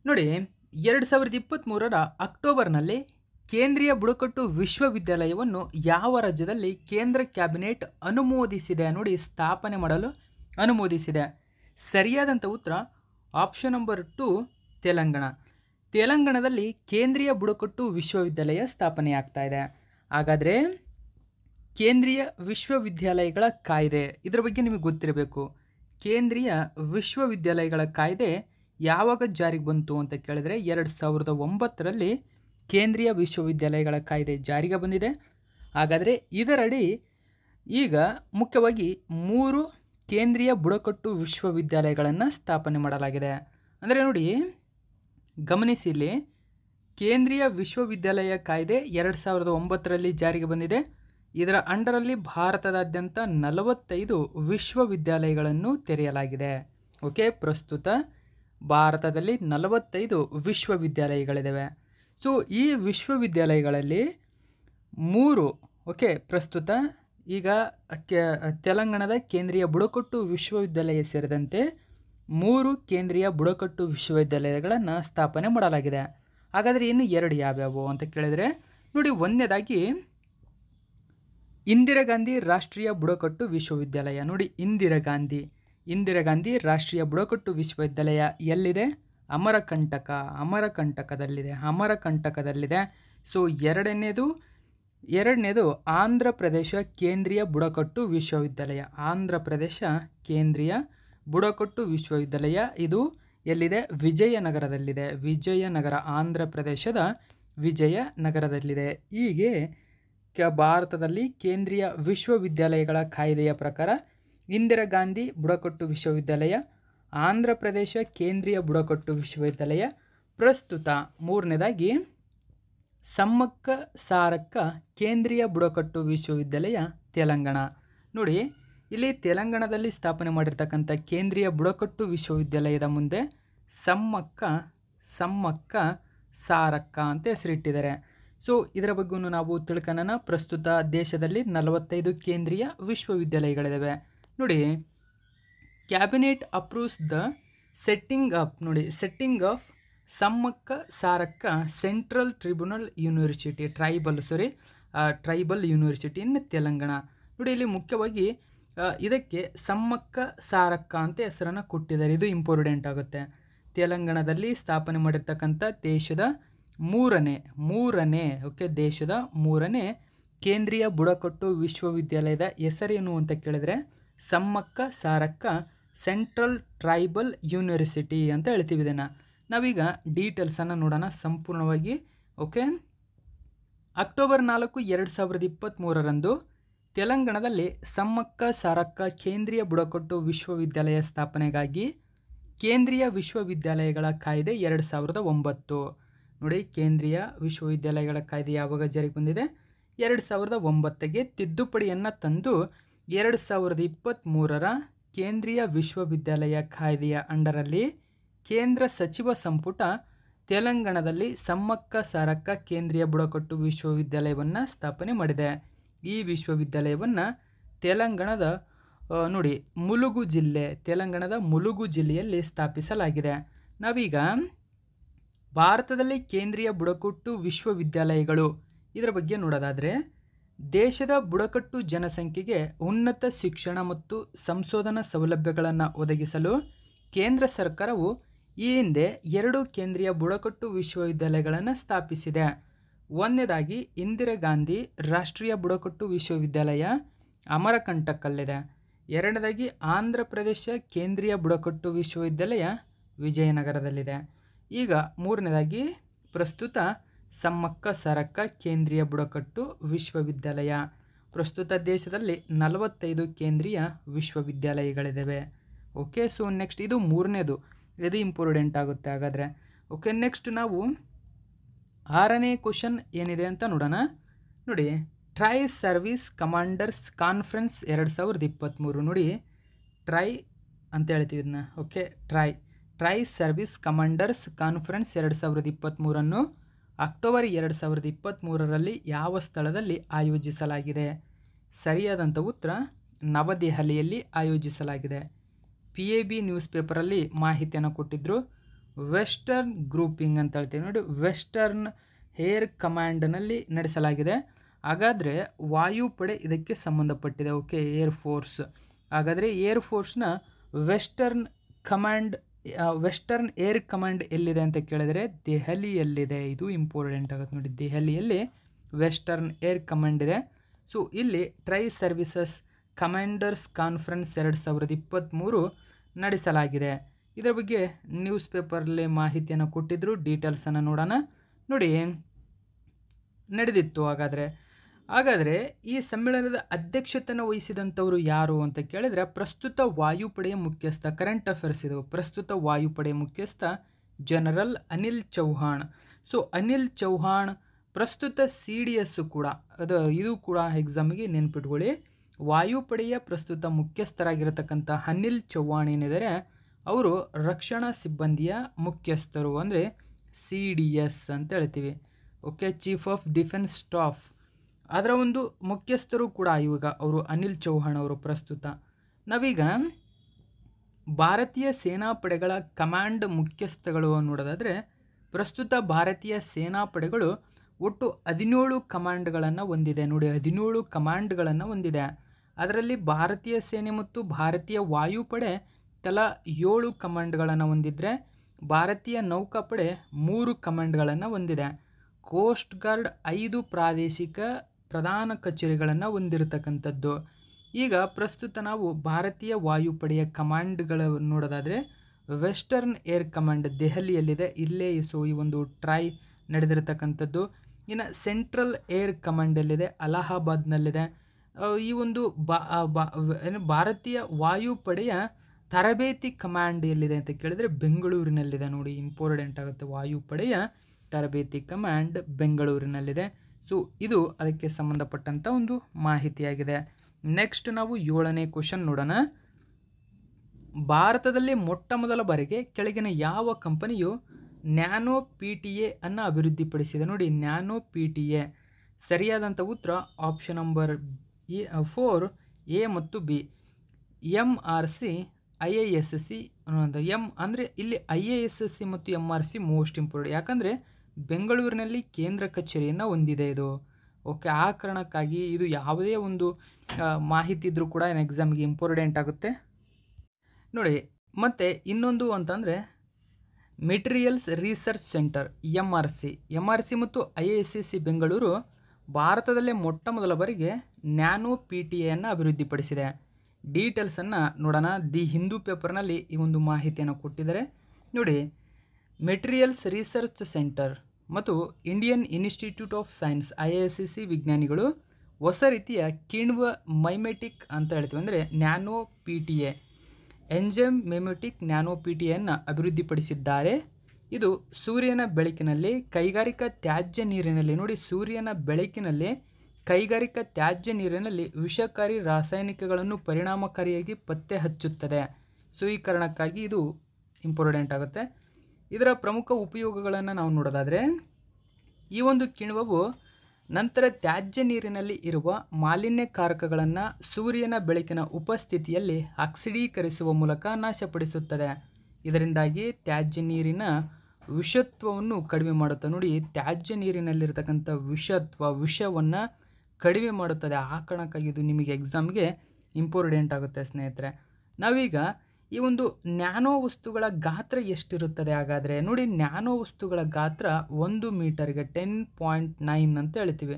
ನೋಡಿ ಎರಡು ಸಾವಿರದ ಇಪ್ಪತ್ತ್ಮೂರರ ಅಕ್ಟೋಬರ್ನಲ್ಲಿ ಕೇಂದ್ರೀಯ ಬುಡಕಟ್ಟು ವಿಶ್ವವಿದ್ಯಾಲಯವನ್ನು ಯಾವ ರಾಜ್ಯದಲ್ಲಿ ಕೇಂದ್ರ ಕ್ಯಾಬಿನೆಟ್ ಅನುಮೋದಿಸಿದೆ ನೋಡಿ ಸ್ಥಾಪನೆ ಮಾಡಲು ಅನುಮೋದಿಸಿದೆ ಸರಿಯಾದಂಥ ಉತ್ತರ ಆಪ್ಷನ್ ನಂಬರ್ ಟು ತೆಲಂಗಾಣ ತೆಲಂಗಾಣದಲ್ಲಿ ಕೇಂದ್ರೀಯ ಬುಡಕಟ್ಟು ವಿಶ್ವವಿದ್ಯಾಲಯ ಸ್ಥಾಪನೆಯಾಗ್ತಾ ಇದೆ ಹಾಗಾದರೆ ಕೇಂದ್ರೀಯ ವಿಶ್ವವಿದ್ಯಾಲಯಗಳ ಕಾಯ್ದೆ ಇದರ ಬಗ್ಗೆ ನಿಮಗೆ ಗೊತ್ತಿರಬೇಕು ಕೇಂದ್ರೀಯ ವಿಶ್ವವಿದ್ಯಾಲಯಗಳ ಕಾಯ್ದೆ ಯಾವಾಗ ಜಾರಿಗೆ ಬಂತು ಅಂತ ಕೇಳಿದರೆ ಎರಡು ಸಾವಿರದ ಒಂಬತ್ತರಲ್ಲಿ ಕೇಂದ್ರೀಯ ವಿಶ್ವವಿದ್ಯಾಲಯಗಳ ಕಾಯ್ದೆ ಜಾರಿಗೆ ಬಂದಿದೆ ಹಾಗಾದರೆ ಇದರಡಿ ಈಗ ಮುಖ್ಯವಾಗಿ ಮೂರು ಕೇಂದ್ರೀಯ ಬುಡಕಟ್ಟು ವಿಶ್ವವಿದ್ಯಾಲಯಗಳನ್ನು ಸ್ಥಾಪನೆ ಮಾಡಲಾಗಿದೆ ಅಂದರೆ ನೋಡಿ ಗಮನಿಸಿ ಇಲ್ಲಿ ಕೇಂದ್ರೀಯ ವಿಶ್ವವಿದ್ಯಾಲಯ ಕಾಯ್ದೆ ಎರಡು ಸಾವಿರದ ಒಂಬತ್ತರಲ್ಲಿ ಜಾರಿಗೆ ಬಂದಿದೆ ಇದರ ಅಂಡರಲ್ಲಿ ಭಾರತದಾದ್ಯಂತ ನಲವತ್ತೈದು ವಿಶ್ವವಿದ್ಯಾಲಯಗಳನ್ನು ತೆರೆಯಲಾಗಿದೆ ಓಕೆ ಪ್ರಸ್ತುತ ಭಾರತದಲ್ಲಿ ನಲವತ್ತೈದು ವಿಶ್ವವಿದ್ಯಾಲಯಗಳಿದ್ದಾವೆ ಸೊ ಈ ವಿಶ್ವವಿದ್ಯಾಲಯಗಳಲ್ಲಿ ಮೂರು ಓಕೆ ಪ್ರಸ್ತುತ ಈಗ ಕೆ ತೆಲಂಗಾಣದ ಕೇಂದ್ರೀಯ ಬುಡಕಟ್ಟು ವಿಶ್ವವಿದ್ಯಾಲಯ ಸೇರಿದಂತೆ ಮೂರು ಕೇಂದ್ರೀಯ ಬುಡಕಟ್ಟು ವಿಶ್ವವಿದ್ಯಾಲಯಗಳನ್ನು ಸ್ಥಾಪನೆ ಮಾಡಲಾಗಿದೆ ಹಾಗಾದರೆ ಇನ್ನು ಎರಡು ಯಾವ್ಯಾವು ಅಂತ ಕೇಳಿದರೆ ನೋಡಿ ಒಂದನೇದಾಗಿ ಇಂದಿರಾ ಗಾಂಧಿ ರಾಷ್ಟ್ರೀಯ ಬುಡಕಟ್ಟು ವಿಶ್ವವಿದ್ಯಾಲಯ ನೋಡಿ ಇಂದಿರಾ ಗಾಂಧಿ ಇಂದಿರಾ ಗಾಂಧಿ ರಾಷ್ಟ್ರೀಯ ಬುಡಕಟ್ಟು ವಿಶ್ವವಿದ್ಯಾಲಯ ಎಲ್ಲಿದೆ ಅಮರಕಂಟಕ ಅಮರಕಂಟಕದಲ್ಲಿದೆ ಅಮರಕಂಟಕದಲ್ಲಿದೆ ಸೊ ಎರಡನೇದು ಎರಡನೇದು ಆಂಧ್ರ ಪ್ರದೇಶ ಕೇಂದ್ರೀಯ ಬುಡಕಟ್ಟು ವಿಶ್ವವಿದ್ಯಾಲಯ ಆಂಧ್ರ ಪ್ರದೇಶ ಕೇಂದ್ರೀಯ ಬುಡಕಟ್ಟು ವಿಶ್ವವಿದ್ಯಾಲಯ ಇದು ಎಲ್ಲಿದೆ ವಿಜಯನಗರದಲ್ಲಿದೆ ವಿಜಯನಗರ ಆಂಧ್ರ ಪ್ರದೇಶದ ವಿಜಯನಗರದಲ್ಲಿದೆ ಹೀಗೆ ಕ ಭಾರತದಲ್ಲಿ ಕೇಂದ್ರೀಯ ವಿಶ್ವವಿದ್ಯಾಲಯಗಳ ಕಾಯ್ದೆಯ ಪ್ರಕಾರ ಇಂದಿರಾ ಗಾಂಧಿ ಬುಡಕಟ್ಟು ವಿಶ್ವವಿದ್ಯಾಲಯ ಆಂಧ್ರ ಪ್ರದೇಶ ಕೇಂದ್ರೀಯ ಬುಡಕಟ್ಟು ವಿಶ್ವವಿದ್ಯಾಲಯ ಪ್ರಸ್ತುತ ಮೂರನೇದಾಗಿ ಸಮ್ಮಕ್ಕ ಸಾರಕ್ಕ ಕೇಂದ್ರೀಯ ಬುಡಕಟ್ಟು ವಿಶ್ವವಿದ್ಯಾಲಯ ತೆಲಂಗಾಣ ನೋಡಿ ಇಲ್ಲಿ ತೆಲಂಗಾಣದಲ್ಲಿ ಸ್ಥಾಪನೆ ಮಾಡಿರ್ತಕ್ಕಂಥ ಕೇಂದ್ರೀಯ ಬುಡಕಟ್ಟು ವಿಶ್ವವಿದ್ಯಾಲಯದ ಮುಂದೆ ಸಮ್ಮಕ್ಕ ಸಮ್ಮಕ್ಕ ಸಾರಕ್ಕ ಅಂತ ಹೆಸರಿಟ್ಟಿದ್ದಾರೆ ಸೊ ಇದರ ಬಗ್ಗೆ ನಾವು ತಿಳ್ಕೊಳ್ಳೋಣ ಪ್ರಸ್ತುತ ದೇಶದಲ್ಲಿ ನಲವತ್ತೈದು ಕೇಂದ್ರೀಯ ವಿಶ್ವವಿದ್ಯಾಲಯಗಳಿದ್ದಾವೆ ನೋಡಿ cabinet approves the setting up ನೋಡಿ setting of Sammakka Sarakka central tribunal university tribal sorry tribal university in Telangana ನೋಡಿ ಇಲ್ಲಿ ಮುಖ್ಯವಾಗಿ ಇದಕ್ಕೆ ಸಮ್ಮಕ್ಕ ಸಾರಕ್ಕ ಅಂತ ಹೆಸರನ್ನು ಕೊಟ್ಟಿದ್ದಾರೆ ಇದು ಇಂಪಾರ್ಟೆಂಟ್ ಆಗುತ್ತೆ ತೆಲಂಗಾಣದಲ್ಲಿ ಸ್ಥಾಪನೆ ಮಾಡಿರ್ತಕ್ಕಂಥ ದೇಶದ ಮೂರನೇ ಮೂರನೇ ಓಕೆ ದೇಶದ ಮೂರನೇ ಕೇಂದ್ರೀಯ ಬುಡಕಟ್ಟು ವಿಶ್ವವಿದ್ಯಾಲಯದ ಹೆಸರೇನು ಅಂತ ಕೇಳಿದ್ರೆ Sammakka Sarakka central tribal university ಅಂತ ಹೇಳ್ತೀವಿ ಇದನ್ನು ನಾವೀಗ ಡೀಟೇಲ್ಸನ್ನು ನೋಡೋಣ ಸಂಪೂರ್ಣವಾಗಿ ಓಕೆ ಅಕ್ಟೋಬರ್ ನಾಲ್ಕು ಎರಡು ಸಾವಿರದ ಇಪ್ಪತ್ತ್ಮೂರರಂದು ತೆಲಂಗಾಣದಲ್ಲಿ ಸಮ್ಮಕ್ಕ ಸಾರಕ್ಕ ಕೇಂದ್ರೀಯ ಬುಡಕಟ್ಟು ವಿಶ್ವವಿದ್ಯಾಲಯ ಸ್ಥಾಪನೆಗಾಗಿ ಕೇಂದ್ರೀಯ ವಿಶ್ವವಿದ್ಯಾಲಯಗಳ ಕಾಯ್ದೆ ಎರಡು ಸಾವಿರದ ಒಂಬತ್ತು ನೋಡಿ ಕೇಂದ್ರೀಯ ವಿಶ್ವವಿದ್ಯಾಲಯಗಳ ಕಾಯ್ದೆ ಯಾವಾಗ ಜಾರಿಗೆ ಬಂದಿದೆ ಎರಡು ಸಾವಿರದ ಒಂಬತ್ತಿಗೆ ತಿದ್ದುಪಡಿಯನ್ನು ತಂದು ಎರಡು ಸಾವಿರದ ಇಪ್ಪತ್ತ್ಮೂರರ ಕೇಂದ್ರೀಯ ವಿಶ್ವವಿದ್ಯಾಲಯ ಕಾಯ್ದೆಯ ಅಂಡರಲ್ಲಿ ಕೇಂದ್ರ ಸಚಿವ ಸಂಪುಟ ತೆಲಂಗಾಣದಲ್ಲಿ ಸಮ್ಮಕ್ಕ ಸಾರಕ್ಕ ಕೇಂದ್ರೀಯ ಬುಡಕಟ್ಟು ವಿಶ್ವವಿದ್ಯಾಲಯವನ್ನು ಸ್ಥಾಪನೆ ಮಾಡಿದೆ ಈ ವಿಶ್ವವಿದ್ಯಾಲಯವನ್ನು ತೆಲಂಗಾಣದ ನೋಡಿ ಮುಲುಗು ಜಿಲ್ಲೆ ತೆಲಂಗಾಣದ ಮುಲುಗು ಜಿಲ್ಲೆಯಲ್ಲಿ ಸ್ಥಾಪಿಸಲಾಗಿದೆ ನಾವೀಗ ಭಾರತದಲ್ಲಿ ಕೇಂದ್ರೀಯ ಬುಡಕಟ್ಟು ವಿಶ್ವವಿದ್ಯಾಲಯಗಳು ಇದರ ಬಗ್ಗೆ ನೋಡೋದಾದರೆ ದೇಶದ ಬುಡಕಟ್ಟು ಜನಸಂಖ್ಯೆಗೆ ಉನ್ನತ ಶಿಕ್ಷಣ ಮತ್ತು ಸಂಶೋಧನಾ ಸೌಲಭ್ಯಗಳನ್ನು ಒದಗಿಸಲು ಕೇಂದ್ರ ಸರ್ಕಾರವು ಈ ಹಿಂದೆ ಎರಡು ಕೇಂದ್ರೀಯ ಬುಡಕಟ್ಟು ವಿಶ್ವವಿದ್ಯಾಲಯಗಳನ್ನು ಸ್ಥಾಪಿಸಿದೆ ಒಂದನೇದಾಗಿ ಇಂದಿರಾ ಗಾಂಧಿ ರಾಷ್ಟ್ರೀಯ ಬುಡಕಟ್ಟು ವಿಶ್ವವಿದ್ಯಾಲಯ ಅಮರಕಂಟಕಲ್ಲಿದೆ ಎರಡನೇದಾಗಿ ಆಂಧ್ರ ಪ್ರದೇಶ ಕೇಂದ್ರೀಯ ಬುಡಕಟ್ಟು ವಿಶ್ವವಿದ್ಯಾಲಯ ವಿಜಯನಗರದಲ್ಲಿದೆ ಈಗ ಮೂರನೇದಾಗಿ ಪ್ರಸ್ತುತ ಸಮ್ಮಕ್ಕ ಸರಕ್ಕ ಕೇಂದ್ರೀಯ ಬುಡಕಟ್ಟು ವಿಶ್ವವಿದ್ಯಾಲಯ ಪ್ರಸ್ತುತ ದೇಶದಲ್ಲಿ ನಲವತ್ತೈದು ಕೇಂದ್ರೀಯ ವಿಶ್ವವಿದ್ಯಾಲಯಗಳಿದ್ದಾವೆ ಓಕೆ ಸೊ ನೆಕ್ಸ್ಟ್ ಇದು ಮೂರನೇದು ಇದು ಇಂಪಾರ್ಟೆಂಟ್ ಆಗುತ್ತೆ ಹಾಗಾದರೆ ಓಕೆ ನೆಕ್ಸ್ಟ್ ನಾವು ಆರನೇ ಕ್ವಶನ್ ಏನಿದೆ ಅಂತ ನೋಡೋಣ ನೋಡಿ ಟ್ರೈ ಸರ್ವಿಸ್ ಕಮಾಂಡರ್ಸ್ ಕಾನ್ಫರೆನ್ಸ್ ಎರಡು ಸಾವಿರದ ಇಪ್ಪತ್ತ್ಮೂರು ನೋಡಿ ಟ್ರೈ ಅಂತ ಹೇಳ್ತೀವಿ ಇದನ್ನ okay tri tri service commanders conference ಎರಡು ಸಾವಿರದ ಇಪ್ಪತ್ತ್ಮೂರನ್ನು ಅಕ್ಟೋಬರ್ ಎರಡು ಸಾವಿರದ ಇಪ್ಪತ್ತ್ಮೂರರಲ್ಲಿ ಯಾವ ಸ್ಥಳದಲ್ಲಿ ಆಯೋಜಿಸಲಾಗಿದೆ ಸರಿಯಾದಂಥ ಉತ್ತರ ನವದೆಹಲಿಯಲ್ಲಿ ಆಯೋಜಿಸಲಾಗಿದೆ ಪಿ ಎ ಬಿ ನ್ಯೂಸ್ ಪೇಪರಲ್ಲಿ ಮಾಹಿತಿಯನ್ನು ಕೊಟ್ಟಿದ್ದರು ವೆಸ್ಟರ್ನ್ ಗ್ರೂಪಿಂಗ್ ಅಂತ ಹೇಳ್ತೀವಿ ನೋಡಿ ವೆಸ್ಟರ್ನ್ ಹೇರ್ ಕಮಾಂಡ್ನಲ್ಲಿ ನಡೆಸಲಾಗಿದೆ ಹಾಗಾದರೆ ವಾಯುಪಡೆ ಇದಕ್ಕೆ ಸಂಬಂಧಪಟ್ಟಿದೆ ಓಕೆ ಏರ್ ಫೋರ್ಸ್ ಹಾಗಾದರೆ ಏರ್ ಫೋರ್ಸ್ನ western command western air command ಎಲ್ಲಿದೆ ಅಂತ ಕೇಳಿದರೆ ದೆಹಲಿಯಲ್ಲಿದೆ ಇದು ಇಂಪಾರ್ಟೆಂಟ್ ಆಗುತ್ತೆ ನೋಡಿ ದೆಹಲಿಯಲ್ಲಿ ವೆಸ್ಟರ್ನ್ ಏರ್ ಕಮಾಂಡ್ ಇದೆ ಸೊ ಇಲ್ಲಿ ಟ್ರೈ ಸರ್ವಿಸಸ್ ಕಮಾಂಡರ್ಸ್ ಕಾನ್ಫರೆನ್ಸ್ ಎರಡು ಸಾವಿರದ ಇಪ್ಪತ್ತ್ಮೂರು ನಡೆಸಲಾಗಿದೆ ಇದರ ಬಗ್ಗೆ ನ್ಯೂಸ್ ಪೇಪರಲ್ಲಿ ಮಾಹಿತಿಯನ್ನು ಕೊಟ್ಟಿದ್ದರು ಡೀಟೇಲ್ಸನ್ನು ನೋಡೋಣ ನೋಡಿ ನಡೆದಿತ್ತು ಹಾಗಾದರೆ ಹಾಗಾದರೆ ಈ ಸಮ್ಮೇಳನದ ಅಧ್ಯಕ್ಷತೆಯನ್ನು ವಹಿಸಿದಂಥವರು ಯಾರು ಅಂತ ಕೇಳಿದರೆ ಪ್ರಸ್ತುತ ವಾಯುಪಡೆಯ ಮುಖ್ಯಸ್ಥ ಕರೆಂಟ್ ಅಫೇರ್ಸ್ ಇದು ಪ್ರಸ್ತುತ ವಾಯುಪಡೆಯ ಮುಖ್ಯಸ್ಥ ಜನರಲ್ ಅನಿಲ್ ಚೌಹಾಣ್ ಸೊ ಅನಿಲ್ ಚೌಹಾಣ್ ಪ್ರಸ್ತುತ ಸಿ ಡಿ ಎಸ್ಸು ಕೂಡ ಅದು ಇದು ಕೂಡ ಎಕ್ಸಾಮಿಗೆ ನೆನ್ಪಿಟ್ಕೊಳ್ಳಿ ವಾಯುಪಡೆಯ ಪ್ರಸ್ತುತ ಮುಖ್ಯಸ್ಥರಾಗಿರತಕ್ಕಂಥ ಅನಿಲ್ ಚೌಹಾಣ್ ಏನಿದ್ದಾರೆ ಅವರು ರಕ್ಷಣಾ ಸಿಬ್ಬಂದಿಯ ಮುಖ್ಯಸ್ಥರು ಅಂದರೆ ಸಿ ಡಿ ಎಸ್ ಅಂತ ಹೇಳ್ತೀವಿ okay chief of defence staff ಅದರ ಒಂದು ಮುಖ್ಯಸ್ಥರು ಕೂಡ ಇವಾಗ ಅವರು ಅನಿಲ್ ಚೌಹಾಣ್ ಅವರು ಪ್ರಸ್ತುತ ನಾವೀಗ ಭಾರತೀಯ ಸೇನಾಪಡೆಗಳ ಕಮಾಂಡ್ ಮುಖ್ಯಸ್ಥಗಳು ನೋಡೋದಾದರೆ ಪ್ರಸ್ತುತ ಭಾರತೀಯ ಸೇನಾಪಡೆಗಳು ಒಟ್ಟು ಹದಿನೇಳು ಕಮಾಂಡ್ಗಳನ್ನು ಹೊಂದಿದೆ ನೋಡಿ ಹದಿನೇಳು ಕಮಾಂಡ್ಗಳನ್ನು ಹೊಂದಿದೆ ಅದರಲ್ಲಿ ಭಾರತೀಯ ಸೇನೆ ಮತ್ತು ಭಾರತೀಯ ವಾಯುಪಡೆ ತಲಾ ಏಳು ಕಮಾಂಡ್ಗಳನ್ನು ಹೊಂದಿದ್ರೆ ಭಾರತೀಯ ನೌಕಾಪಡೆ ಮೂರು ಕಮಾಂಡ್ಗಳನ್ನು ಹೊಂದಿದೆ ಕೋಸ್ಟ್ ಗಾರ್ಡ್ ಐದು ಪ್ರಾದೇಶಿಕ ಪ್ರಧಾನ ಕಚೇರಿಗಳನ್ನು ಹೊಂದಿರತಕ್ಕಂಥದ್ದು ಈಗ ಪ್ರಸ್ತುತ ನಾವು ಭಾರತೀಯ ವಾಯುಪಡೆಯ ಕಮಾಂಡ್ಗಳ ನೋಡೋದಾದರೆ ವೆಸ್ಟರ್ನ್ ಏರ್ ಕಮಾಂಡ್ ದೆಹಲಿಯಲ್ಲಿದೆ ಇಲ್ಲೇ ಸೊ ಈ ಒಂದು ಟ್ರೈ ನಡೆದಿರತಕ್ಕಂಥದ್ದು ಇನ್ನು ಸೆಂಟ್ರಲ್ ಏರ್ ಕಮಾಂಡಲ್ಲಿದೆ ಅಲಹಾಬಾದ್ನಲ್ಲಿದೆ ಈ ಒಂದು ಬಾ ಏನು ಭಾರತೀಯ ವಾಯುಪಡೆಯ ತರಬೇತಿ ಕಮಾಂಡ್ ಎಲ್ಲಿದೆ ಅಂತ ಕೇಳಿದರೆ ಬೆಂಗಳೂರಿನಲ್ಲಿದೆ ನೋಡಿ ಇಂಪಾರ್ಟೆಂಟ್ ಆಗುತ್ತೆ ವಾಯುಪಡೆಯ ತರಬೇತಿ ಕಮಾಂಡ್ ಬೆಂಗಳೂರಿನಲ್ಲಿದೆ ಸೊ ಇದು ಅದಕ್ಕೆ ಸಂಬಂಧಪಟ್ಟಂಥ ಒಂದು ಮಾಹಿತಿಯಾಗಿದೆ ನೆಕ್ಸ್ಟ್ ನಾವು ಏಳನೇ ಕ್ವಶನ್ ನೋಡೋಣ ಭಾರತದಲ್ಲಿ ಮೊಟ್ಟ ಮೊದಲ ಬಾರಿಗೆ ಕೆಳಗಿನ ಯಾವ ಕಂಪನಿಯು ನ್ಯಾನೋ ಪಿ ಟಿ ಎ ಅನ್ನು ಅಭಿವೃದ್ಧಿಪಡಿಸಿದೆ ನೋಡಿ ನ್ಯಾನೋ ಪಿ ಟಿ ಎ ಸರಿಯಾದಂಥ ಉತ್ತರ option number A four A ಮತ್ತು B M R C I I S S C ಅನ್ನುವಂಥ ಎಮ್ ಅಂದರೆ ಇಲ್ಲಿ I A S S C ಮತ್ತು M R C most important ಯಾಕಂದರೆ ಬೆಂಗಳೂರಿನಲ್ಲಿ ಕೇಂದ್ರ ಕಚೇರಿಯನ್ನು ಹೊಂದಿದೆ ಇದು ಓಕೆ ಆ ಕಾರಣಕ್ಕಾಗಿ ಇದು ಯಾವುದೇ ಒಂದು ಮಾಹಿತಿ ಇದ್ದರೂ ಕೂಡ ಎಕ್ಸಾಮ್ಗೆ ಇಂಪಾರ್ಟೆಂಟ್ ಆಗುತ್ತೆ ನೋಡಿ ಮತ್ತು ಇನ್ನೊಂದು ಅಂತಂದರೆ materials research centre M R C M R C ಮತ್ತು I A S S C Bengaluru ಭಾರತದಲ್ಲೇ ಮೊಟ್ಟ ಮೊದಲ ಬಾರಿಗೆ ನ್ಯಾನೋ ಪಿ ಟಿ ಎಯನ್ನು ಅಭಿವೃದ್ಧಿಪಡಿಸಿದೆ ಡೀಟೇಲ್ಸನ್ನು ನೋಡೋಣ ದಿ ಹಿಂದೂ ಪೇಪರ್ನಲ್ಲಿ ಈ ಒಂದು ಮಾಹಿತಿಯನ್ನು ಕೊಟ್ಟಿದ್ದಾರೆ ನೋಡಿ ಮೆಟೀರಿಯಲ್ಸ್ ರಿಸರ್ಚ್ ಸೆಂಟರ್ ಮತ್ತು Indian Institute of Science I S C ವಿಜ್ಞಾನಿಗಳು ಹೊಸ ರೀತಿಯ ಕಿಣ್ವ ಮೈಮೆಟಿಕ್ ಅಂತ ಹೇಳ್ತೀವಿ ಅಂದರೆ nano P T A enzyme mimetic nano P T ಎನ್ನು ಅಭಿವೃದ್ಧಿಪಡಿಸಿದ್ದಾರೆ ಇದು ಸೂರ್ಯನ ಬೆಳಕಿನಲ್ಲಿ ಕೈಗಾರಿಕಾ ತ್ಯಾಜ್ಯ ನೀರಿನಲ್ಲಿ ನೋಡಿ ಸೂರ್ಯನ ಬೆಳಕಿನಲ್ಲಿ ಕೈಗಾರಿಕಾ ತ್ಯಾಜ್ಯ ನೀರಿನಲ್ಲಿ ವಿಷಕಾರಿ ರಾಸಾಯನಿಕಗಳನ್ನು ಪರಿಣಾಮಕಾರಿಯಾಗಿ ಪತ್ತೆ ಹಚ್ಚುತ್ತದೆ ಸ್ವೀಕರಣಕ್ಕಾಗಿ ಇದು ಇಂಪಾರ್ಟೆಂಟ್ ಆಗುತ್ತೆ ಇದರ ಪ್ರಮುಖ ಉಪಯೋಗಗಳನ್ನು ನಾವು ನೋಡೋದಾದರೆ ಈ ಒಂದು ಕಿಣ್ವವು ನಂತರ ತ್ಯಾಜ್ಯ ನೀರಿನಲ್ಲಿ ಇರುವ ಮಾಲಿನ್ಯಕಾರಕಗಳನ್ನು ಸೂರ್ಯನ ಬೆಳಕಿನ ಉಪಸ್ಥಿತಿಯಲ್ಲಿ ಆಕ್ಸಿಡೀಕರಿಸುವ ಮೂಲಕ ನಾಶಪಡಿಸುತ್ತದೆ ಇದರಿಂದಾಗಿ ತ್ಯಾಜ್ಯ ನೀರಿನ ವಿಷತ್ವವನ್ನು ಕಡಿಮೆ ಮಾಡುತ್ತಾ ನೋಡಿ ತ್ಯಾಜ್ಯ ನೀರಿನಲ್ಲಿರತಕ್ಕಂಥ ವಿಷತ್ವ ವಿಷವನ್ನು ಕಡಿಮೆ ಮಾಡುತ್ತದೆ ಆ ಕಾರಣಕ್ಕಾಗಿ ಇದು ನಿಮಗೆ ಎಕ್ಸಾಮ್ಗೆ ಇಂಪಾರ್ಟೆಂಟ್ ಆಗುತ್ತೆ ಸ್ನೇಹಿತರೆ ನಾವೀಗ ಈ ಒಂದು ನ್ಯಾನೋ ವಸ್ತುಗಳ ಗಾತ್ರ ಎಷ್ಟಿರುತ್ತದೆ ಹಾಗಾದರೆ ನೋಡಿ ನ್ಯಾನೋ ವಸ್ತುಗಳ ಗಾತ್ರ ಒಂದು ಮೀಟರ್ಗೆ ಟೆನ್ ಪಾಯಿಂಟ್ ನೈನ್ ಅಂತ ಹೇಳ್ತೀವಿ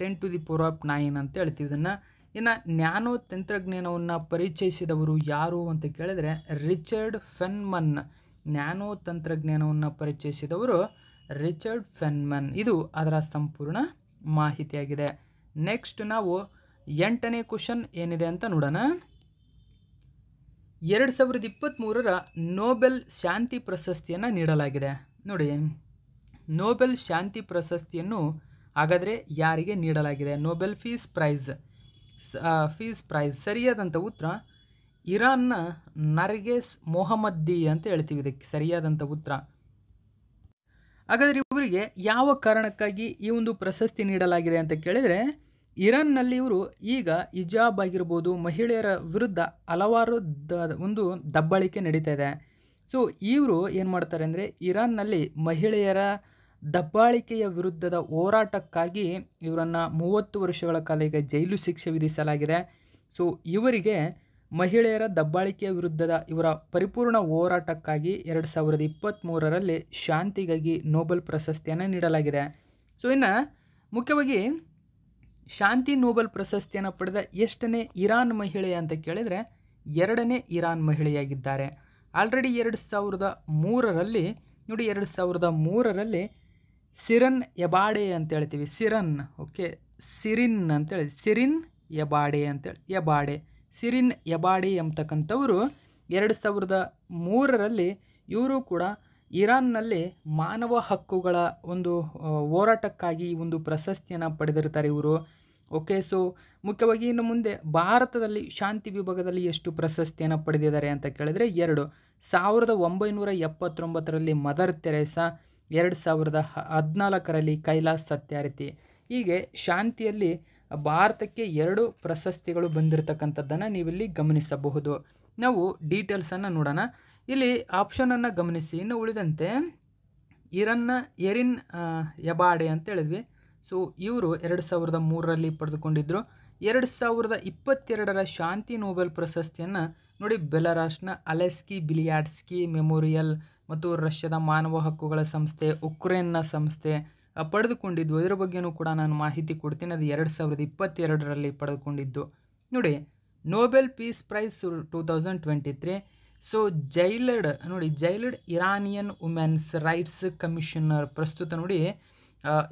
ten to the power of nine ಅಂತ ಹೇಳ್ತೀವಿ ಇದನ್ನು ಇನ್ನು ನ್ಯಾನೋ ತಂತ್ರಜ್ಞಾನವನ್ನು ಪರಿಚಯಿಸಿದವರು ಯಾರು ಅಂತ ಕೇಳಿದರೆ ರಿಚರ್ಡ್ ಫೆನ್ಮನ್ ನ್ಯಾನೋ ತಂತ್ರಜ್ಞಾನವನ್ನು ಪರಿಚಯಿಸಿದವರು ರಿಚರ್ಡ್ ಫೆನ್ಮನ್ ಇದು ಅದರ ಸಂಪೂರ್ಣ ಮಾಹಿತಿಯಾಗಿದೆ ನೆಕ್ಸ್ಟ್ ನಾವು ಎಂಟನೇ ಕ್ವಶನ್ ಏನಿದೆ ಅಂತ ನೋಡೋಣ ಎರಡು ಸಾವಿರದ ಇಪ್ಪತ್ತ್ಮೂರರ ನೋಬೆಲ್ ಶಾಂತಿ ಪ್ರಶಸ್ತಿಯನ್ನು ನೀಡಲಾಗಿದೆ ನೋಡಿ ನೋಬೆಲ್ ಶಾಂತಿ ಪ್ರಶಸ್ತಿಯನ್ನು ಹಾಗಾದರೆ ಯಾರಿಗೆ ನೀಡಲಾಗಿದೆ Nobel peace prize peace prize ಸರಿಯಾದಂಥ ಉತ್ತರ ಇರಾನ್ನ ನರ್ಗೆಸ್ ಮೊಹಮ್ಮದ್ದಿ ಅಂತ ಹೇಳ್ತೀವಿ ಇದಕ್ಕೆ ಸರಿಯಾದಂಥ ಉತ್ತರ ಹಾಗಾದರೆ ಇವರಿಗೆ ಯಾವ ಕಾರಣಕ್ಕಾಗಿ ಈ ಒಂದು ಪ್ರಶಸ್ತಿ ನೀಡಲಾಗಿದೆ ಅಂತ ಕೇಳಿದರೆ ಇರಾನ್ನಲ್ಲಿ ಇವರು ಈಗ ಹಿಜಾಬ್ ಆಗಿರ್ಬೋದು ಮಹಿಳೆಯರ ವಿರುದ್ಧ ಹಲವಾರು ದ ಒಂದು ದಬ್ಬಾಳಿಕೆ ನಡೀತಾ ಇದೆ ಸೊ ಇವರು ಏನು ಮಾಡ್ತಾರೆ ಅಂದರೆ ಇರಾನ್ನಲ್ಲಿ ಮಹಿಳೆಯರ ದಬ್ಬಾಳಿಕೆಯ ವಿರುದ್ಧದ ಹೋರಾಟಕ್ಕಾಗಿ ಇವರನ್ನು ಮೂವತ್ತು ವರ್ಷಗಳ ಕಾಲ ಈಗ ಜೈಲು ಶಿಕ್ಷೆ ವಿಧಿಸಲಾಗಿದೆ ಸೊ ಇವರಿಗೆ ಮಹಿಳೆಯರ ದಬ್ಬಾಳಿಕೆಯ ವಿರುದ್ಧದ ಇವರ ಪರಿಪೂರ್ಣ ಹೋರಾಟಕ್ಕಾಗಿ ಎರಡು ಸಾವಿರದ ಇಪ್ಪತ್ತ್ಮೂರರಲ್ಲಿ ಶಾಂತಿಗಾಗಿ ನೋಬೆಲ್ ಪ್ರಶಸ್ತಿಯನ್ನು ನೀಡಲಾಗಿದೆ ಸೊ ಇನ್ನು ಮುಖ್ಯವಾಗಿ ಶಾಂತಿ ನೋಬೆಲ್ ಪ್ರಶಸ್ತಿಯನ್ನು ಪಡೆದ ಎಷ್ಟನೇ ಇರಾನ್ ಮಹಿಳೆ ಅಂತ ಕೇಳಿದರೆ ಎರಡನೇ ಇರಾನ್ ಮಹಿಳೆಯಾಗಿದ್ದಾರೆ ಆಲ್ರೆಡಿ ಎರಡು ಸಾವಿರದ ಮೂರರಲ್ಲಿ ನೋಡಿ ಎರಡು ಸಾವಿರದ ಮೂರರಲ್ಲಿ ಸಿರನ್ ಎಬಾಡೆ ಅಂತ ಹೇಳ್ತೀವಿ ಸಿರನ್ ಓಕೆ ಸಿರಿನ್ ಅಂತೇಳಿ ಸಿರಿನ್ ಎಬಾಡೆ ಅಂತೇಳಿ ಎಬಾಡೆ ಸಿರಿನ್ ಎಬಾಡೆ ಎಂಬತಕ್ಕಂಥವರು ಎರಡು ಸಾವಿರದ ಮೂರರಲ್ಲಿ ಇವರು ಕೂಡ ಇರಾನ್ನಲ್ಲಿ ಮಾನವ ಹಕ್ಕುಗಳ ಒಂದು ಹೋರಾಟಕ್ಕಾಗಿ ಒಂದು ಪ್ರಶಸ್ತಿಯನ್ನು ಪಡೆದಿರ್ತಾರೆ ಇವರು ಓಕೆ ಸೊ ಮುಖ್ಯವಾಗಿ ಇನ್ನು ಮುಂದೆ ಭಾರತದಲ್ಲಿ ಶಾಂತಿ ವಿಭಾಗದಲ್ಲಿ ಎಷ್ಟು ಪ್ರಶಸ್ತಿಯನ್ನು ಪಡೆದಿದ್ದಾರೆ ಅಂತ ಕೇಳಿದರೆ ಎರಡು ಸಾವಿರದ ಒಂಬೈನೂರ ಎಪ್ಪತ್ತೊಂಬತ್ತರಲ್ಲಿ ಮದರ್ ತೆರೇಸಾ ಎರಡು ಸಾವಿರದ ಹದಿನಾಲ್ಕರಲ್ಲಿ ಕೈಲಾಸ್ ಸತ್ಯಾರ್ಥಿ ಹೀಗೆ ಶಾಂತಿಯಲ್ಲಿ ಭಾರತಕ್ಕೆ ಎರಡು ಪ್ರಶಸ್ತಿಗಳು ಬಂದಿರತಕ್ಕಂಥದ್ದನ್ನು ನೀವಿಲ್ಲಿ ಗಮನಿಸಬಹುದು ನಾವು ಡೀಟೇಲ್ಸನ್ನು ನೋಡೋಣ ಇಲ್ಲಿ ಆಪ್ಷನನ್ನು ಗಮನಿಸಿ ಇನ್ನು ಉಳಿದಂತೆ ಇರನ್ನ ಎರಿನ್ ಎಬಾಡೆ ಅಂತ ಹೇಳಿದ್ವಿ ಸೊ ಇವರು ಎರಡು ಸಾವಿರದ ಮೂರರಲ್ಲಿ ಪಡೆದುಕೊಂಡಿದ್ದರು ಎರಡು ಸಾವಿರದ ಇಪ್ಪತ್ತೆರಡರ ಶಾಂತಿ ನೋಬೆಲ್ ಪ್ರಶಸ್ತಿಯನ್ನು ನೋಡಿ ಬೆಲರಾಸ್ನ ಅಲೆಸ್ಕಿ ಬಿಲಿಯಾಡ್ಸ್ಕಿ ಮೆಮೋರಿಯಲ್ ಮತ್ತು ರಷ್ಯಾದ ಮಾನವ ಹಕ್ಕುಗಳ ಸಂಸ್ಥೆ ಉಕ್ರೇನ್ನ ಸಂಸ್ಥೆ ಪಡೆದುಕೊಂಡಿದ್ದು ಇದರ ಬಗ್ಗೆಯೂ ಕೂಡ ನಾನು ಮಾಹಿತಿ ಕೊಡ್ತೀನಿ ಅದು ಎರಡು ಸಾವಿರದ ಇಪ್ಪತ್ತೆರಡರಲ್ಲಿ ಪಡೆದುಕೊಂಡಿದ್ದು ನೋಡಿ Nobel peace prize two thousand twenty three so jailed ನೋಡಿ jailed Iranian women's rights commissioner ಪ್ರಸ್ತುತ ನೋಡಿ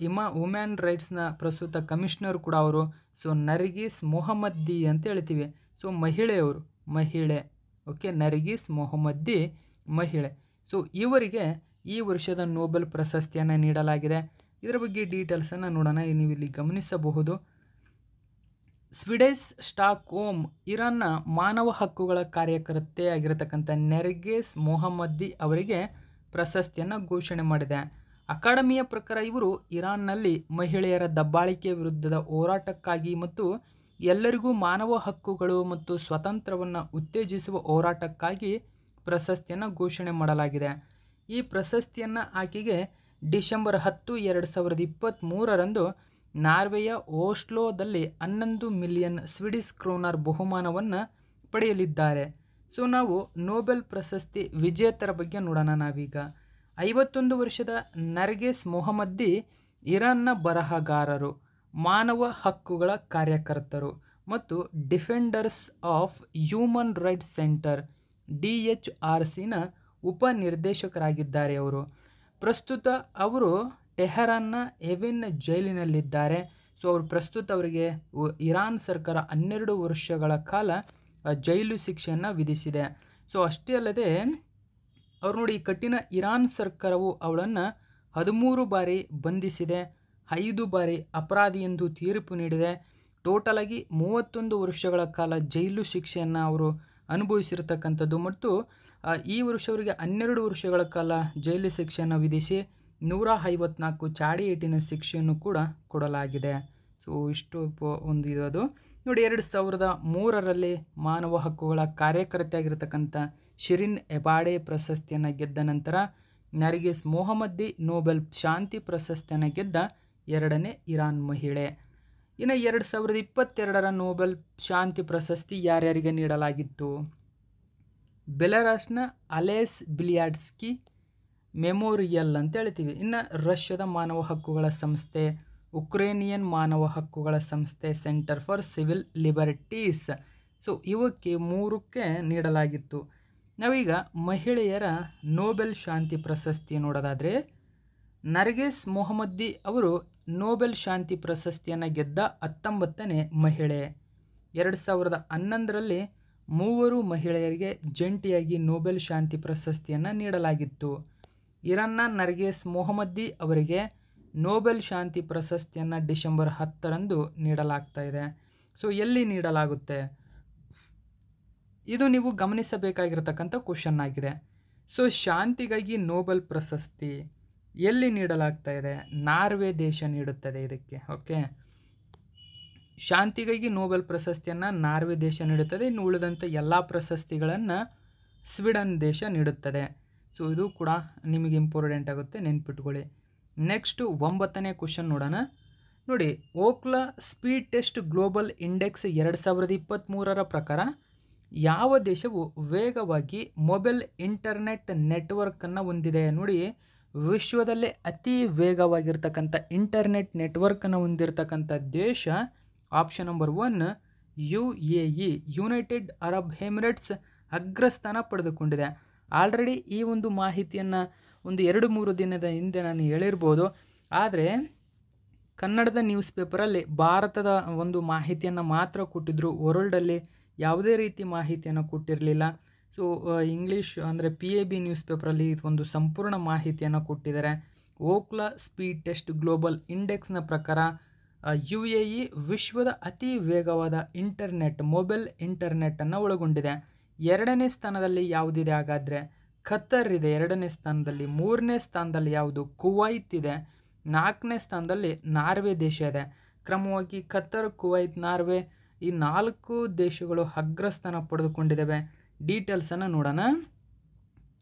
ಇಮ ವುಮೆನ್ ರೈಟ್ಸ್ನ ಪ್ರಸ್ತುತ ಕಮಿಷ್ನರ್ ಕೂಡ ಅವರು ಸೊ ನರ್ಗೀಸ್ ಮೊಹಮ್ಮದ್ದಿ ಅಂತ ಹೇಳ್ತೀವಿ ಸೊ ಮಹಿಳೆಯವರು ಮಹಿಳೆ ಓಕೆ ನರ್ಗೀಸ್ ಮೊಹಮ್ಮದ್ದಿ ಮಹಿಳೆ ಸೊ ಇವರಿಗೆ ಈ ವರ್ಷದ ನೋಬೆಲ್ ಪ್ರಶಸ್ತಿಯನ್ನು ನೀಡಲಾಗಿದೆ ಇದರ ಬಗ್ಗೆ ಡೀಟೇಲ್ಸನ್ನು ನೋಡೋಣ ನೀವು ಇಲ್ಲಿ ಗಮನಿಸಬಹುದು ಸ್ವಿಡೇಸ್ ಸ್ಟಾಕ್ ಓಮ್ ಇರಾನ್ನ ಮಾನವ ಹಕ್ಕುಗಳ ಕಾರ್ಯಕರ್ತೆಯಾಗಿರತಕ್ಕಂಥ ನೆರ್ಗೇಸ್ ಮೊಹಮ್ಮದ್ದಿ ಅವರಿಗೆ ಪ್ರಶಸ್ತಿಯನ್ನು ಘೋಷಣೆ ಮಾಡಿದೆ ಅಕಾಡೆಮಿಯ ಪ್ರಕಾರ ಇವರು ಇರಾನ್ನಲ್ಲಿ ಮಹಿಳೆಯರ ದಬ್ಬಾಳಿಕೆ ವಿರುದ್ಧದ ಹೋರಾಟಕ್ಕಾಗಿ ಮತ್ತು ಎಲ್ಲರಿಗೂ ಮಾನವ ಹಕ್ಕುಗಳು ಮತ್ತು ಸ್ವತಂತ್ರವನ್ನು ಉತ್ತೇಜಿಸುವ ಹೋರಾಟಕ್ಕಾಗಿ ಪ್ರಶಸ್ತಿಯನ್ನು ಘೋಷಣೆ ಮಾಡಲಾಗಿದೆ ಈ ಪ್ರಶಸ್ತಿಯನ್ನು ಆಕೆಗೆ ಡಿಸೆಂಬರ್ ಹತ್ತು ಎರಡು ಸಾವಿರದ ಇಪ್ಪತ್ತ್ಮೂರರಂದು ನಾರ್ವೆಯ ಓಸ್ಲೋದಲ್ಲಿ ಹನ್ನೊಂದು ಮಿಲಿಯನ್ ಸ್ವಿಡಿಷ್ ಕ್ರೋನರ್ ಬಹುಮಾನವನ್ನು ಪಡೆಯಲಿದ್ದಾರೆ ಸೊ ನಾವು ನೋಬೆಲ್ ಪ್ರಶಸ್ತಿ ವಿಜೇತರ ಬಗ್ಗೆ ನೋಡೋಣ ನಾವೀಗ ಐವತ್ತೊಂದು ವರ್ಷದ ನರ್ಗೆಸ್ ಮೊಹಮ್ಮದ್ದಿ ಇರಾನ್ನ ಬರಹಗಾರರು ಮಾನವ ಹಕ್ಕುಗಳ ಕಾರ್ಯಕರ್ತರು ಮತ್ತು defenders of human rights centre D H R ಸಿನ ಉಪನಿರ್ದೇಶಕರಾಗಿದ್ದಾರೆ ಅವರು ಪ್ರಸ್ತುತ ಅವರು ಟೆಹರಾನ್ನ ಎವೆನ್ ಜೈಲಿನಲ್ಲಿದ್ದಾರೆ ಸೊ ಅವರು ಪ್ರಸ್ತುತ ಅವರಿಗೆ ಇರಾನ್ ಸರ್ಕಾರ ಹನ್ನೆರಡು ವರ್ಷಗಳ ಕಾಲ ಜೈಲು ಶಿಕ್ಷೆಯನ್ನು ವಿಧಿಸಿದೆ ಸೊ ಅಷ್ಟೇ ಅಲ್ಲದೆ ಅವ್ರು ನೋಡಿ ಕಠಿಣ ಇರಾನ್ ಸರ್ಕಾರವು ಅವಳನ್ನು ಹದಿಮೂರು ಬಾರಿ ಬಂಧಿಸಿದೆ ಐದು ಬಾರಿ ಅಪರಾಧಿ ಎಂದು ತೀರ್ಪು ನೀಡಿದೆ ಟೋಟಲಾಗಿ ಮೂವತ್ತೊಂದು ವರ್ಷಗಳ ಕಾಲ ಜೈಲು ಶಿಕ್ಷೆಯನ್ನು ಅವರು ಅನುಭವಿಸಿರ್ತಕ್ಕಂಥದ್ದು ಮತ್ತು ಈ ವರ್ಷ ಅವರಿಗೆ ಹನ್ನೆರಡು ವರ್ಷಗಳ ಕಾಲ ಜೈಲು ಶಿಕ್ಷೆಯನ್ನು ವಿಧಿಸಿ ನೂರ ಐವತ್ನಾಲ್ಕು ಚಾಡಿ ಏಟಿನ ಶಿಕ್ಷೆಯನ್ನು ಕೂಡ ಕೊಡಲಾಗಿದೆ ಸೊ ಇಷ್ಟು ಒಂದು ಇದು ಅದು ನೋಡಿ ಎರಡು ಸಾವಿರದ ಮೂರರಲ್ಲಿ ಮಾನವ ಹಕ್ಕುಗಳ ಕಾರ್ಯಕರ್ತೆಯಾಗಿರ್ತಕ್ಕಂಥ ಶಿರಿನ್ ಎಬಾಡೆ ಪ್ರಶಸ್ತಿಯನ್ನು ಗೆದ್ದ ನಂತರ ನರ್ಗಿಸ್ ಮೊಹಮ್ಮದ್ದಿ ನೋಬೆಲ್ ಶಾಂತಿ ಪ್ರಶಸ್ತಿಯನ್ನು ಗೆದ್ದ ಎರಡನೇ ಇರಾನ್ ಮಹಿಳೆ ಇನ್ನು ಎರಡು ಸಾವಿರದ ಇಪ್ಪತ್ತೆರಡರ ನೋಬೆಲ್ ಶಾಂತಿ ಪ್ರಶಸ್ತಿ ಯಾರ್ಯಾರಿಗೆ ನೀಡಲಾಗಿತ್ತು ಬೆಲರಾಸ್ನ ಅಲೇಸ್ ಬಿಲಿಯಾಡ್ಸ್ಕಿ ಮೆಮೋರಿಯಲ್ ಅಂತ ಹೇಳ್ತೀವಿ ಇನ್ನು ರಷ್ಯಾದ ಮಾನವ ಹಕ್ಕುಗಳ ಸಂಸ್ಥೆ ಉಕ್ರೇನಿಯನ್ ಮಾನವ ಹಕ್ಕುಗಳ ಸಂಸ್ಥೆ centre for civil liberties so ಇವಕ್ಕೆ ಮೂರಕ್ಕೆ ನೀಡಲಾಗಿತ್ತು ನಾವೀಗ ಮಹಿಳೆಯರ ನೋಬೆಲ್ ಶಾಂತಿ ಪ್ರಶಸ್ತಿ ನೋಡೋದಾದರೆ ನರ್ಗೆಸ್ ಮೊಹಮ್ಮದ್ದಿ ಅವರು ನೋಬೆಲ್ ಶಾಂತಿ ಪ್ರಶಸ್ತಿಯನ್ನು ಗೆದ್ದ ಹತ್ತೊಂಬತ್ತನೇ ಮಹಿಳೆ ಎರಡು ಸಾವಿರದ ಹನ್ನೊಂದರಲ್ಲಿ ಮೂವರು ಮಹಿಳೆಯರಿಗೆ ಜಂಟಿಯಾಗಿ ನೋಬೆಲ್ ಶಾಂತಿ ಪ್ರಶಸ್ತಿಯನ್ನು ನೀಡಲಾಗಿತ್ತು ಇರನ್ನ ನರ್ಗೇಸ್ ಮೊಹಮ್ಮದ್ದಿ ಅವರಿಗೆ ನೋಬೆಲ್ ಶಾಂತಿ ಪ್ರಶಸ್ತಿಯನ್ನು ಡಿಸೆಂಬರ್ ಹತ್ತರಂದು ನೀಡಲಾಗ್ತಾ ಇದೆ ಸೊ ಎಲ್ಲಿ ನೀಡಲಾಗುತ್ತೆ ಇದು ನೀವು ಗಮನಿಸಬೇಕಾಗಿರತಕ್ಕಂಥ ಕ್ವಶನ್ ಆಗಿದೆ ಸೊ ಶಾಂತಿಗಾಗಿ ನೋಬೆಲ್ ಪ್ರಶಸ್ತಿ ಎಲ್ಲಿ ನೀಡಲಾಗ್ತಾ ಇದೆ ನಾರ್ವೆ ದೇಶ ನೀಡುತ್ತದೆ ಇದಕ್ಕೆ ಓಕೆ ಶಾಂತಿಗಾಗಿ ನೋಬೆಲ್ ಪ್ರಶಸ್ತಿಯನ್ನು ನಾರ್ವೆ ದೇಶ ನೀಡುತ್ತದೆ ಇನ್ನು ಉಳಿದಂಥ ಎಲ್ಲ ಪ್ರಶಸ್ತಿಗಳನ್ನು ಸ್ವೀಡನ್ ದೇಶ ನೀಡುತ್ತದೆ ಸೊ ಇದು ಕೂಡ ನಿಮಗೆ ಇಂಪಾರ್ಟೆಂಟ್ ಆಗುತ್ತೆ ನೆನ್ಪಿಟ್ಕೊಳ್ಳಿ ನೆಕ್ಸ್ಟು ಒಂಬತ್ತನೇ ಕ್ವಶನ್ ನೋಡೋಣ ನೋಡಿ Ookla speed test global index ಎರಡು ಸಾವಿರದ ಇಪ್ಪತ್ತ್ಮೂರರ ಪ್ರಕಾರ ಯಾವ ದೇಶವು ವೇಗವಾಗಿ ಮೊಬೈಲ್ ಇಂಟರ್ನೆಟ್ ನೆಟ್ವರ್ಕನ್ನು ಹೊಂದಿದೆ ನೋಡಿ ವಿಶ್ವದಲ್ಲೇ ಅತಿ ವೇಗವಾಗಿರ್ತಕ್ಕಂಥ ಇಂಟರ್ನೆಟ್ ನೆಟ್ವರ್ಕನ್ನು ಹೊಂದಿರತಕ್ಕಂಥ ದೇಶ option number one U A E United Arab Emirates ಅಗ್ರಸ್ಥಾನ ಪಡೆದುಕೊಂಡಿದೆ ಆಲ್ರೆಡಿ ಈ ಒಂದು ಮಾಹಿತಿಯನ್ನು ಒಂದು ಎರಡು ಮೂರು ದಿನದ ಹಿಂದೆ ನಾನು ಹೇಳಿರ್ಬೋದು ಆದರೆ ಕನ್ನಡದ ನ್ಯೂಸ್ ಪೇಪರಲ್ಲಿ ಭಾರತದ ಒಂದು ಮಾಹಿತಿಯನ್ನು ಮಾತ್ರ ಕೊಟ್ಟಿದ್ದರು ವರ್ಲ್ಡಲ್ಲಿ ಯಾವುದೇ ರೀತಿ ಮಾಹಿತಿಯನ್ನು ಕೊಟ್ಟಿರಲಿಲ್ಲ ಸೊ ಇಂಗ್ಲೀಷ್ ಅಂದರೆ ಪಿ ಎ ಬಿ ನ್ಯೂಸ್ ಪೇಪರಲ್ಲಿ ಒಂದು ಸಂಪೂರ್ಣ ಮಾಹಿತಿಯನ್ನು ಕೊಟ್ಟಿದ್ದಾರೆ ಓಕ್ಲಾ ಸ್ಪೀಡ್ ಟೆಸ್ಟ್ ಗ್ಲೋಬಲ್ ಇಂಡೆಕ್ಸ್ನ ಪ್ರಕಾರ ಯು ಎ ಇ ವಿಶ್ವದ ಅತಿ ವೇಗವಾದ ಇಂಟರ್ನೆಟ್ ಮೊಬೈಲ್ ಇಂಟರ್ನೆಟ್ಟನ್ನು ಒಳಗೊಂಡಿದೆ ಎರಡನೇ ಸ್ಥಾನದಲ್ಲಿ ಯಾವುದಿದೆ ಹಾಗಾದರೆ ಖತ್ತರ್ ಇದೆ ಎರಡನೇ ಸ್ಥಾನದಲ್ಲಿ ಮೂರನೇ ಸ್ಥಾನದಲ್ಲಿ ಯಾವುದು ಕುವೈತ್ ಇದೆ ನಾಲ್ಕನೇ ಸ್ಥಾನದಲ್ಲಿ ನಾರ್ವೆ ದೇಶ ಇದೆ ಕ್ರಮವಾಗಿ ಖತ್ತರ್ ಕುವೈತ್ ನಾರ್ವೆ ಈ ನಾಲ್ಕು ದೇಶಗಳು ಅಗ್ರಸ್ಥಾನ ಪಡೆದುಕೊಂಡಿದ್ದಾವೆ ಡೀಟೇಲ್ಸನ್ನು ನೋಡೋಣ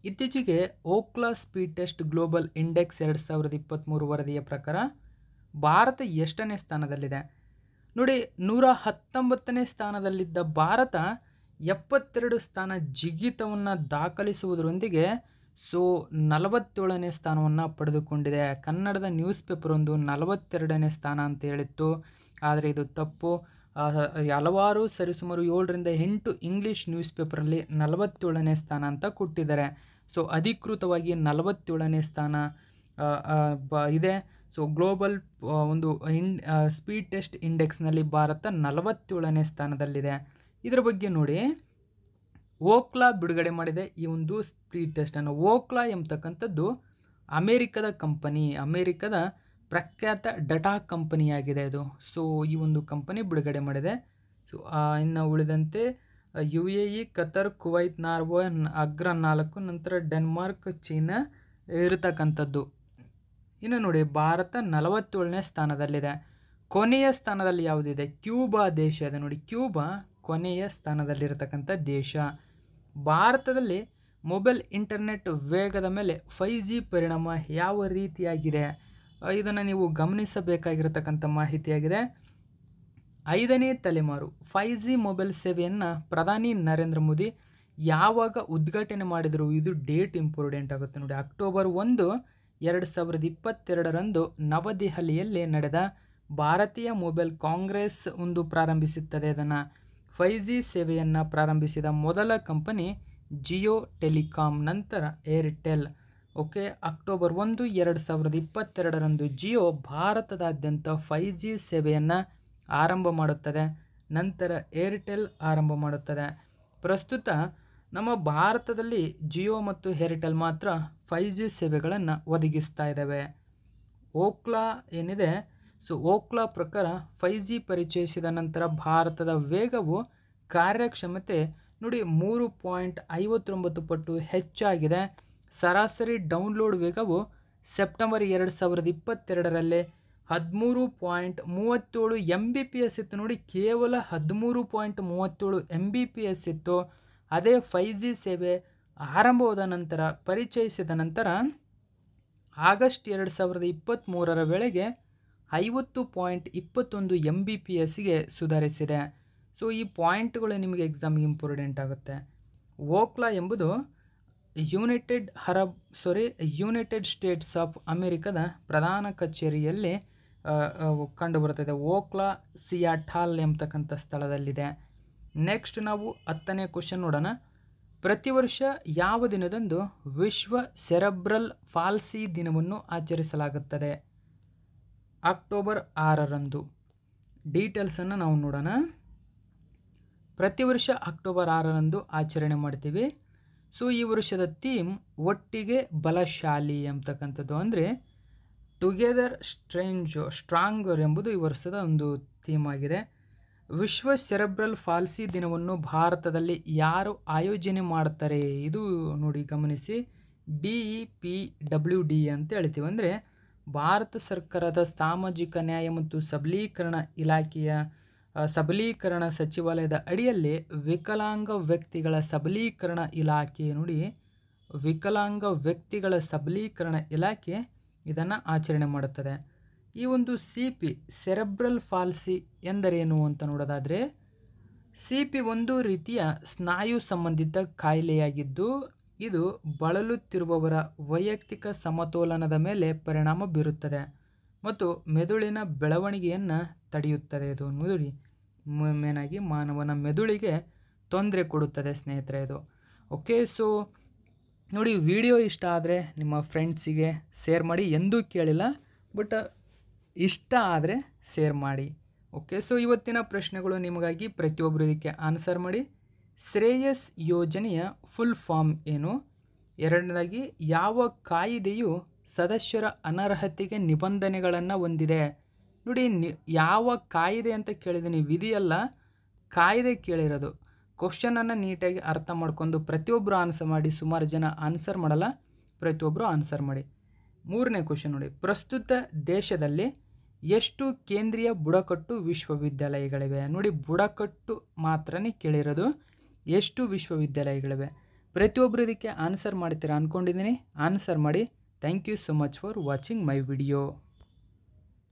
ಇತ್ತೀಚೆಗೆ Ookla speed test global index ಎರಡು ಸಾವಿರದ ಇಪ್ಪತ್ತ್ಮೂರು ವರದಿಯ ಪ್ರಕಾರ ಭಾರತ ಎಷ್ಟನೇ ಸ್ಥಾನದಲ್ಲಿದೆ ನೋಡಿ ನೂರ ಹತ್ತೊಂಬತ್ತನೇ ಸ್ಥಾನದಲ್ಲಿದ್ದ ಭಾರತ ಎಪ್ಪತ್ತೆರಡು ಸ್ಥಾನ ಜಿಗಿತವನ್ನು ದಾಖಲಿಸುವುದರೊಂದಿಗೆ ಸೊ ನಲವತ್ತೇಳನೇ ಸ್ಥಾನವನ್ನು ಪಡೆದುಕೊಂಡಿದೆ ಕನ್ನಡದ ನ್ಯೂಸ್ ಪೇಪರ್ ಒಂದು ನಲವತ್ತೆರಡನೇ ಸ್ಥಾನ ಅಂತ ಹೇಳಿತ್ತು ಆದರೆ ಇದು ತಪ್ಪು ಹಲವಾರು ಸರಿಸುಮಾರು ಏಳರಿಂದ ಎಂಟು ಇಂಗ್ಲೀಷ್ ನ್ಯೂಸ್ ಪೇಪರಲ್ಲಿ ನಲವತ್ತೇಳನೇ ಸ್ಥಾನ ಅಂತ ಕೊಟ್ಟಿದ್ದಾರೆ ಸೊ ಅಧಿಕೃತವಾಗಿ ನಲವತ್ತೇಳನೇ ಸ್ಥಾನ ಬ ಇದೆ ಸೊ ಗ್ಲೋಬಲ್ ಒಂದು ಇನ್ ಸ್ಪೀಡ್ ಟೆಸ್ಟ್ ಇಂಡೆಕ್ಸ್ನಲ್ಲಿ ಭಾರತ ನಲವತ್ತೇಳನೇ ಸ್ಥಾನದಲ್ಲಿದೆ ಇದರ ಬಗ್ಗೆ ನೋಡಿ ಓಕ್ಲಾ ಬಿಡುಗಡೆ ಮಾಡಿದೆ ಈ ಒಂದು ಸ್ಪೀಡ್ ಟೆಸ್ಟನ್ನು ಓಕ್ಲಾ ಎಂಬತಕ್ಕಂಥದ್ದು ಅಮೇರಿಕದ ಕಂಪನಿ ಅಮೇರಿಕದ ಪ್ರಖ್ಯಾತ ಡಟಾ ಕಂಪನಿಯಾಗಿದೆ ಅದು ಸೊ ಈ ಒಂದು ಕಂಪನಿ ಬಿಡುಗಡೆ ಮಾಡಿದೆ ಸೊ ಇನ್ನು ಉಳಿದಂತೆ U A E Qatar Kuwait Norway ಅಗ್ರ ನಾಲ್ಕು ನಂತರ ಡೆನ್ಮಾರ್ಕ್ ಚೀನಾ ಇರತಕ್ಕಂಥದ್ದು ಇನ್ನು ನೋಡಿ ಭಾರತ ನಲವತ್ತೇಳನೇ ಸ್ಥಾನದಲ್ಲಿದೆ ಕೊನೆಯ ಸ್ಥಾನದಲ್ಲಿ ಯಾವುದಿದೆ ಕ್ಯೂಬಾ ದೇಶ ಇದೆ ನೋಡಿ ಕ್ಯೂಬಾ ಕೊನೆಯ ಸ್ಥಾನದಲ್ಲಿರತಕ್ಕಂಥ ದೇಶ ಭಾರತದಲ್ಲಿ ಮೊಬೈಲ್ ಇಂಟರ್ನೆಟ್ ವೇಗದ ಮೇಲೆ ಫೈ ಜಿ ಪರಿಣಾಮ ಯಾವ ರೀತಿಯಾಗಿದೆ ಇದನ್ನು ನೀವು ಗಮನಿಸಬೇಕಾಗಿರತಕ್ಕಂಥ ಮಾಹಿತಿಯಾಗಿದೆ ಐದನೇ ತಲೆಮಾರು ಫೈ ಜಿ ಮೊಬೈಲ್ ಸೇವೆಯನ್ನು ಪ್ರಧಾನಿ ನರೇಂದ್ರ ಮೋದಿ ಯಾವಾಗ ಉದ್ಘಾಟನೆ ಮಾಡಿದರು ಇದು ಡೇಟ್ ಇಂಪಾರ್ಟೆಂಟ್ ಆಗುತ್ತೆ ನೋಡಿ ಅಕ್ಟೋಬರ್ ಒಂದು ಎರಡು ಸಾವಿರದ ಇಪ್ಪತ್ತೆರಡರಂದು ನವದೆಹಲಿಯಲ್ಲಿ ನಡೆದ ಭಾರತೀಯ ಮೊಬೈಲ್ ಕಾಂಗ್ರೆಸ್ ಒಂದು ಪ್ರಾರಂಭಿಸುತ್ತದೆ ಅದನ್ನು ಫೈ ಜಿ ಸೇವೆಯನ್ನು ಪ್ರಾರಂಭಿಸಿದ ಮೊದಲ ಕಂಪನಿ ಜಿಯೋ ಟೆಲಿಕಾಮ್ ನಂತರ ಏರ್ಟೆಲ್ ಓಕೆ ಅಕ್ಟೋಬರ್ ಒಂದು ಎರಡು ಸಾವಿರದ ಇಪ್ಪತ್ತೆರಡರಂದು ಜಿಯೋ ಭಾರತದಾದ್ಯಂತ ಫೈ ಜಿ ಸೇವೆಯನ್ನು ಆರಂಭ ಮಾಡುತ್ತದೆ ನಂತರ ಏರ್ಟೆಲ್ ಆರಂಭ ಮಾಡುತ್ತದೆ ಪ್ರಸ್ತುತ ನಮ್ಮ ಭಾರತದಲ್ಲಿ ಜಿಯೋ ಮತ್ತು ಏರ್ಟೆಲ್ ಮಾತ್ರ ಫೈ ಜಿ ಸೇವೆಗಳನ್ನು ಒದಗಿಸ್ತಾ ಇದ್ದಾವೆ ಓಕ್ಲಾ ಏನಿದೆ ಸೊ ಓಕ್ಲಾ ಪ್ರಕಾರ ಫೈ ಜಿ ಪರಿಚಯಿಸಿದ ನಂತರ ಭಾರತದ ವೇಗವು ಕಾರ್ಯಕ್ಷಮತೆ ನೋಡಿ ಮೂರು ಪಾಯಿಂಟ್ ಐವತ್ತೊಂಬತ್ತು ಪಟ್ಟು ಹೆಚ್ಚಾಗಿದೆ ಸರಾಸರಿ ಡೌನ್ಲೋಡ್ ವೇಗವು ಸೆಪ್ಟೆಂಬರ್ ಎರಡು ಸಾವಿರದ ಇಪ್ಪತ್ತೆರಡರಲ್ಲಿ ಹದಿಮೂರು ಪಾಯಿಂಟ್ ಮೂವತ್ತೇಳು ಎಮ್ ಬಿ ಪಿ ಎಸ್ ಇತ್ತು ನೋಡಿ ಕೇವಲ ಹದಿಮೂರು ಪಾಯಿಂಟ್ ಮೂವತ್ತೇಳು ಎಮ್ ಬಿ ಪಿ ಎಸ್ ಇತ್ತು ಅದೇ ಫೈ ಜಿ ಸೇವೆ ಆರಂಭವಾದ ನಂತರ ಪರಿಚಯಿಸಿದ ನಂತರ ಆಗಸ್ಟ್ ಎರಡು ಸಾವಿರದ ಇಪ್ಪತ್ತ್ಮೂರರ ವೇಳೆಗೆ ಐವತ್ತು ಪಾಯಿಂಟ್ ಇಪ್ಪತ್ತೊಂದು ಎಮ್ ಬಿ ಪಿ ಎಸ್ಗೆ ಸುಧಾರಿಸಿದೆ ಸೊ ಈ ಪಾಯಿಂಟ್ಗಳು ನಿಮಗೆ ಎಕ್ಸಾಮ್ಗೆ ಇಂಪಾರ್ಟೆಂಟ್ ಆಗುತ್ತೆ ಓಕ್ಲಾ ಎಂಬುದು United Arab sorry United States of ಅಮೇರಿಕದ ಪ್ರಧಾನ ಕಚೇರಿಯಲ್ಲಿ ಕಂಡುಬರುತ್ತದೆ ಓಕ್ಲಾ ಸಿಯಾಟಾಲ್ ಎಂಬತಕ್ಕಂಥ ಸ್ಥಳದಲ್ಲಿದೆ ನೆಕ್ಸ್ಟ್ ನಾವು ಹತ್ತನೇ ಕ್ವಶನ್ ನೋಡೋಣ ಪ್ರತಿ ವರ್ಷ ಯಾವ ದಿನದಂದು ವಿಶ್ವ ಸೆರೆಬ್ರಲ್ ಫಾಲ್ಸಿ ದಿನವನ್ನು ಆಚರಿಸಲಾಗುತ್ತದೆ ಅಕ್ಟೋಬರ್ ಆರರಂದು ಡೀಟೇಲ್ಸನ್ನು ನಾವು ನೋಡೋಣ ಪ್ರತಿ ವರ್ಷ ಅಕ್ಟೋಬರ್ ಆರರಂದು ಆಚರಣೆ ಮಾಡ್ತೀವಿ ಸೊ ಈ ವರ್ಷದ ಥೀಮ್ ಒಟ್ಟಿಗೆ ಬಲಶಾಲಿ ಎಂಬತಕ್ಕಂಥದ್ದು ಅಂದರೆ ಟುಗೆದರ್ ಸ್ಟ್ರೆಂಜ್ ಸ್ಟ್ರಾಂಗರ್ ಎಂಬುದು ಈ ವರ್ಷದ ಒಂದು ಥೀಮ್ ಆಗಿದೆ ವಿಶ್ವ ಸೆರೆಬ್ರಲ್ ಫಾಲ್ಸಿ ದಿನವನ್ನು ಭಾರತದಲ್ಲಿ ಯಾರು ಆಯೋಜನೆ ಮಾಡ್ತಾರೆ ಇದು ನೋಡಿ ಗಮನಿಸಿ D E P W D ಅಂತ ಹೇಳ್ತೀವಿ ಅಂದರೆ ಭಾರತ ಸರ್ಕಾರದ ಸಾಮಾಜಿಕ ನ್ಯಾಯ ಮತ್ತು ಸಬಲೀಕರಣ ಇಲಾಖೆಯ ಸಬಲೀಕರಣ ಸಚಿವಾಲಯದ ಅಡಿಯಲ್ಲಿ ವಿಕಲಾಂಗ ವ್ಯಕ್ತಿಗಳ ಸಬಲೀಕರಣ ಇಲಾಖೆ ನೋಡಿ ವಿಕಲಾಂಗ ವ್ಯಕ್ತಿಗಳ ಸಬಲೀಕರಣ ಇಲಾಖೆ ಇದನ್ನು ಆಚರಣೆ ಮಾಡುತ್ತದೆ ಈ ಒಂದು ಸಿ ಪಿ ಸೆರೆಬ್ರಲ್ ಫಾಲ್ಸಿ ಎಂದರೇನು ಅಂತ ನೋಡೋದಾದರೆ ಸಿ ಪಿ ಒಂದು ರೀತಿಯ ಸ್ನಾಯು ಸಂಬಂಧಿತ ಕಾಯಿಲೆಯಾಗಿದ್ದು ಇದು ಬಳಲುತ್ತಿರುವವರ ವೈಯಕ್ತಿಕ ಸಮತೋಲನದ ಮೇಲೆ ಪರಿಣಾಮ ಬೀರುತ್ತದೆ ಮತ್ತು ಮೆದುಳಿನ ಬೆಳವಣಿಗೆಯನ್ನು ತಡೆಯುತ್ತದೆ ಇದು ನೋಡಿ ಮೇನಾಗಿ ಮಾನವನ ಮೆದುಳಿಗೆ ತೊಂದರೆ ಕೊಡುತ್ತದೆ ಸ್ನೇಹಿತರೆ ಇದು ಓಕೆ ಸೊ ನೋಡಿ ವಿಡಿಯೋ ಇಷ್ಟ ಆದರೆ ನಿಮ್ಮ ಫ್ರೆಂಡ್ಸಿಗೆ ಶೇರ್ ಮಾಡಿ ಎಂದೂ ಕೇಳಿಲ್ಲ ಬಟ್ ಇಷ್ಟ ಆದರೆ ಶೇರ್ ಮಾಡಿ ಓಕೆ ಸೊ ಇವತ್ತಿನ ಪ್ರಶ್ನೆಗಳು ನಿಮಗಾಗಿ ಪ್ರತಿಯೊಬ್ಬರು ಇದಕ್ಕೆ ಆನ್ಸರ್ ಮಾಡಿ ಶ್ರೇಯಸ್ ಯೋಜನೆಯ ಫುಲ್ ಫಾರ್ಮ್ ಏನು ಎರಡನೇದಾಗಿ ಯಾವ ಕಾಯಿದೆಯು ಸದಸ್ಯರ ಅನರ್ಹತೆಗೆ ನಿಬಂಧನೆಗಳನ್ನು ಹೊಂದಿದೆ ನೋಡಿ ಯಾವ ಕಾಯಿದೆ ಅಂತ ಕೇಳಿದ್ದೀನಿ ವಿಧಿಯಲ್ಲ ಕಾಯಿದೆ ಕೇಳಿರೋದು ಕ್ವಶನನ್ನು ನೀಟಾಗಿ ಅರ್ಥ ಮಾಡ್ಕೊಂಡು ಪ್ರತಿಯೊಬ್ಬರು ಆನ್ಸರ್ ಮಾಡಿ ಸುಮಾರು ಜನ ಆನ್ಸರ್ ಮಾಡಲ್ಲ ಪ್ರತಿಯೊಬ್ಬರು ಆನ್ಸರ್ ಮಾಡಿ ಮೂರನೇ ಕ್ವಶನ್ ನೋಡಿ ಪ್ರಸ್ತುತ ದೇಶದಲ್ಲಿ ಎಷ್ಟು ಕೇಂದ್ರೀಯ ಬುಡಕಟ್ಟು ವಿಶ್ವವಿದ್ಯಾಲಯಗಳಿವೆ ನೋಡಿ ಬುಡಕಟ್ಟು ಮಾತ್ರನೇ ಕೇಳಿರೋದು ಎಷ್ಟು ವಿಶ್ವವಿದ್ಯಾಲಯಗಳಿವೆ ಪ್ರತಿಯೊಬ್ಬರು ಇದಕ್ಕೆ ಆನ್ಸರ್ ಮಾಡ್ತೀರಾ ಅಂದ್ಕೊಂಡಿದ್ದೀನಿ ಆನ್ಸರ್ ಮಾಡಿ thank you so much for watching my video